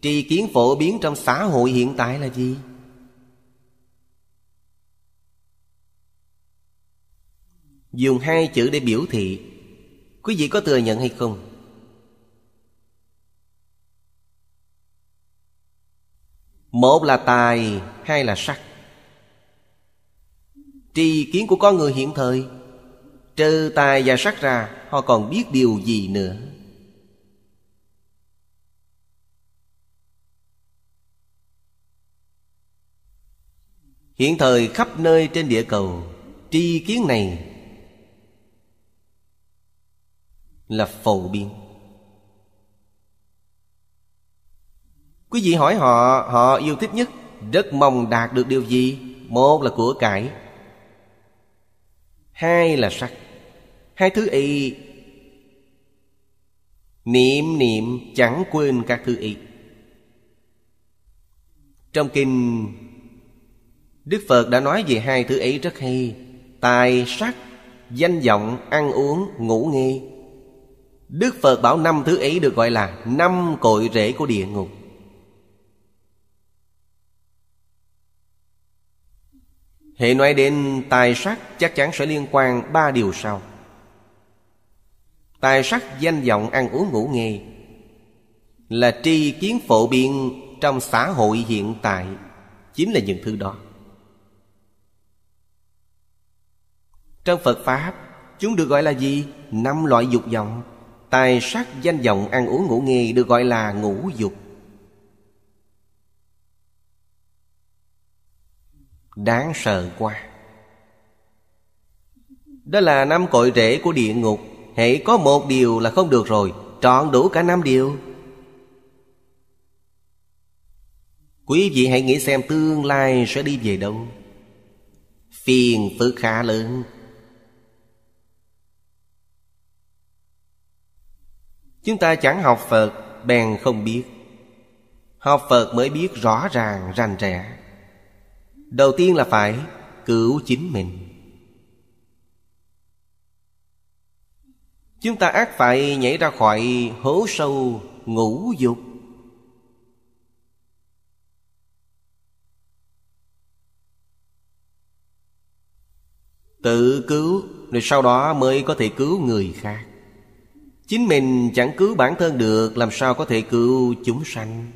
tri kiến phổ biến trong xã hội hiện tại là gì dùng hai chữ để biểu thị quý vị có thừa nhận hay không một là tài hai là sắc tri kiến của con người hiện thời trừ tài và sắc ra họ còn biết điều gì nữa hiện thời khắp nơi trên địa cầu tri kiến này là phổ biến quý vị hỏi họ họ yêu thích nhất rất mong đạt được điều gì một là của cải hai là sắc hai thứ y niệm niệm chẳng quên các thứ y trong kinh đức phật đã nói về hai thứ ấy rất hay tài sắc danh vọng ăn uống ngủ nghê đức phật bảo năm thứ ấy được gọi là năm cội rễ của địa ngục hệ nói đến tài sắc chắc chắn sẽ liên quan ba điều sau tài sắc danh vọng ăn uống ngủ nghề là tri kiến phổ biến trong xã hội hiện tại chính là những thứ đó trong phật pháp chúng được gọi là gì năm loại dục vọng tài sắc danh vọng ăn uống ngủ nghề được gọi là ngũ dục đáng sợ quá đó là năm cội rễ của địa ngục hãy có một điều là không được rồi trọn đủ cả năm điều quý vị hãy nghĩ xem tương lai sẽ đi về đâu phiền phức khá lớn chúng ta chẳng học phật bèn không biết học phật mới biết rõ ràng rành rẽ đầu tiên là phải cứu chính mình chúng ta ác phải nhảy ra khỏi hố sâu ngũ dục tự cứu rồi sau đó mới có thể cứu người khác chính mình chẳng cứu bản thân được làm sao có thể cứu chúng sanh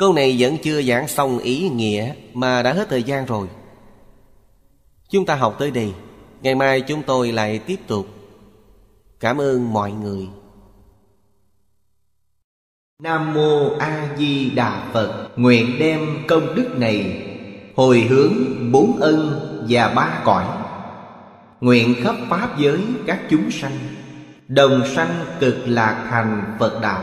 Câu này vẫn chưa giảng xong ý nghĩa Mà đã hết thời gian rồi Chúng ta học tới đây Ngày mai chúng tôi lại tiếp tục Cảm ơn mọi người Nam Mô A Di Đà Phật Nguyện đem công đức này Hồi hướng bốn ân và ba cõi Nguyện khắp Pháp giới các chúng sanh Đồng sanh cực lạc thành Phật Đạo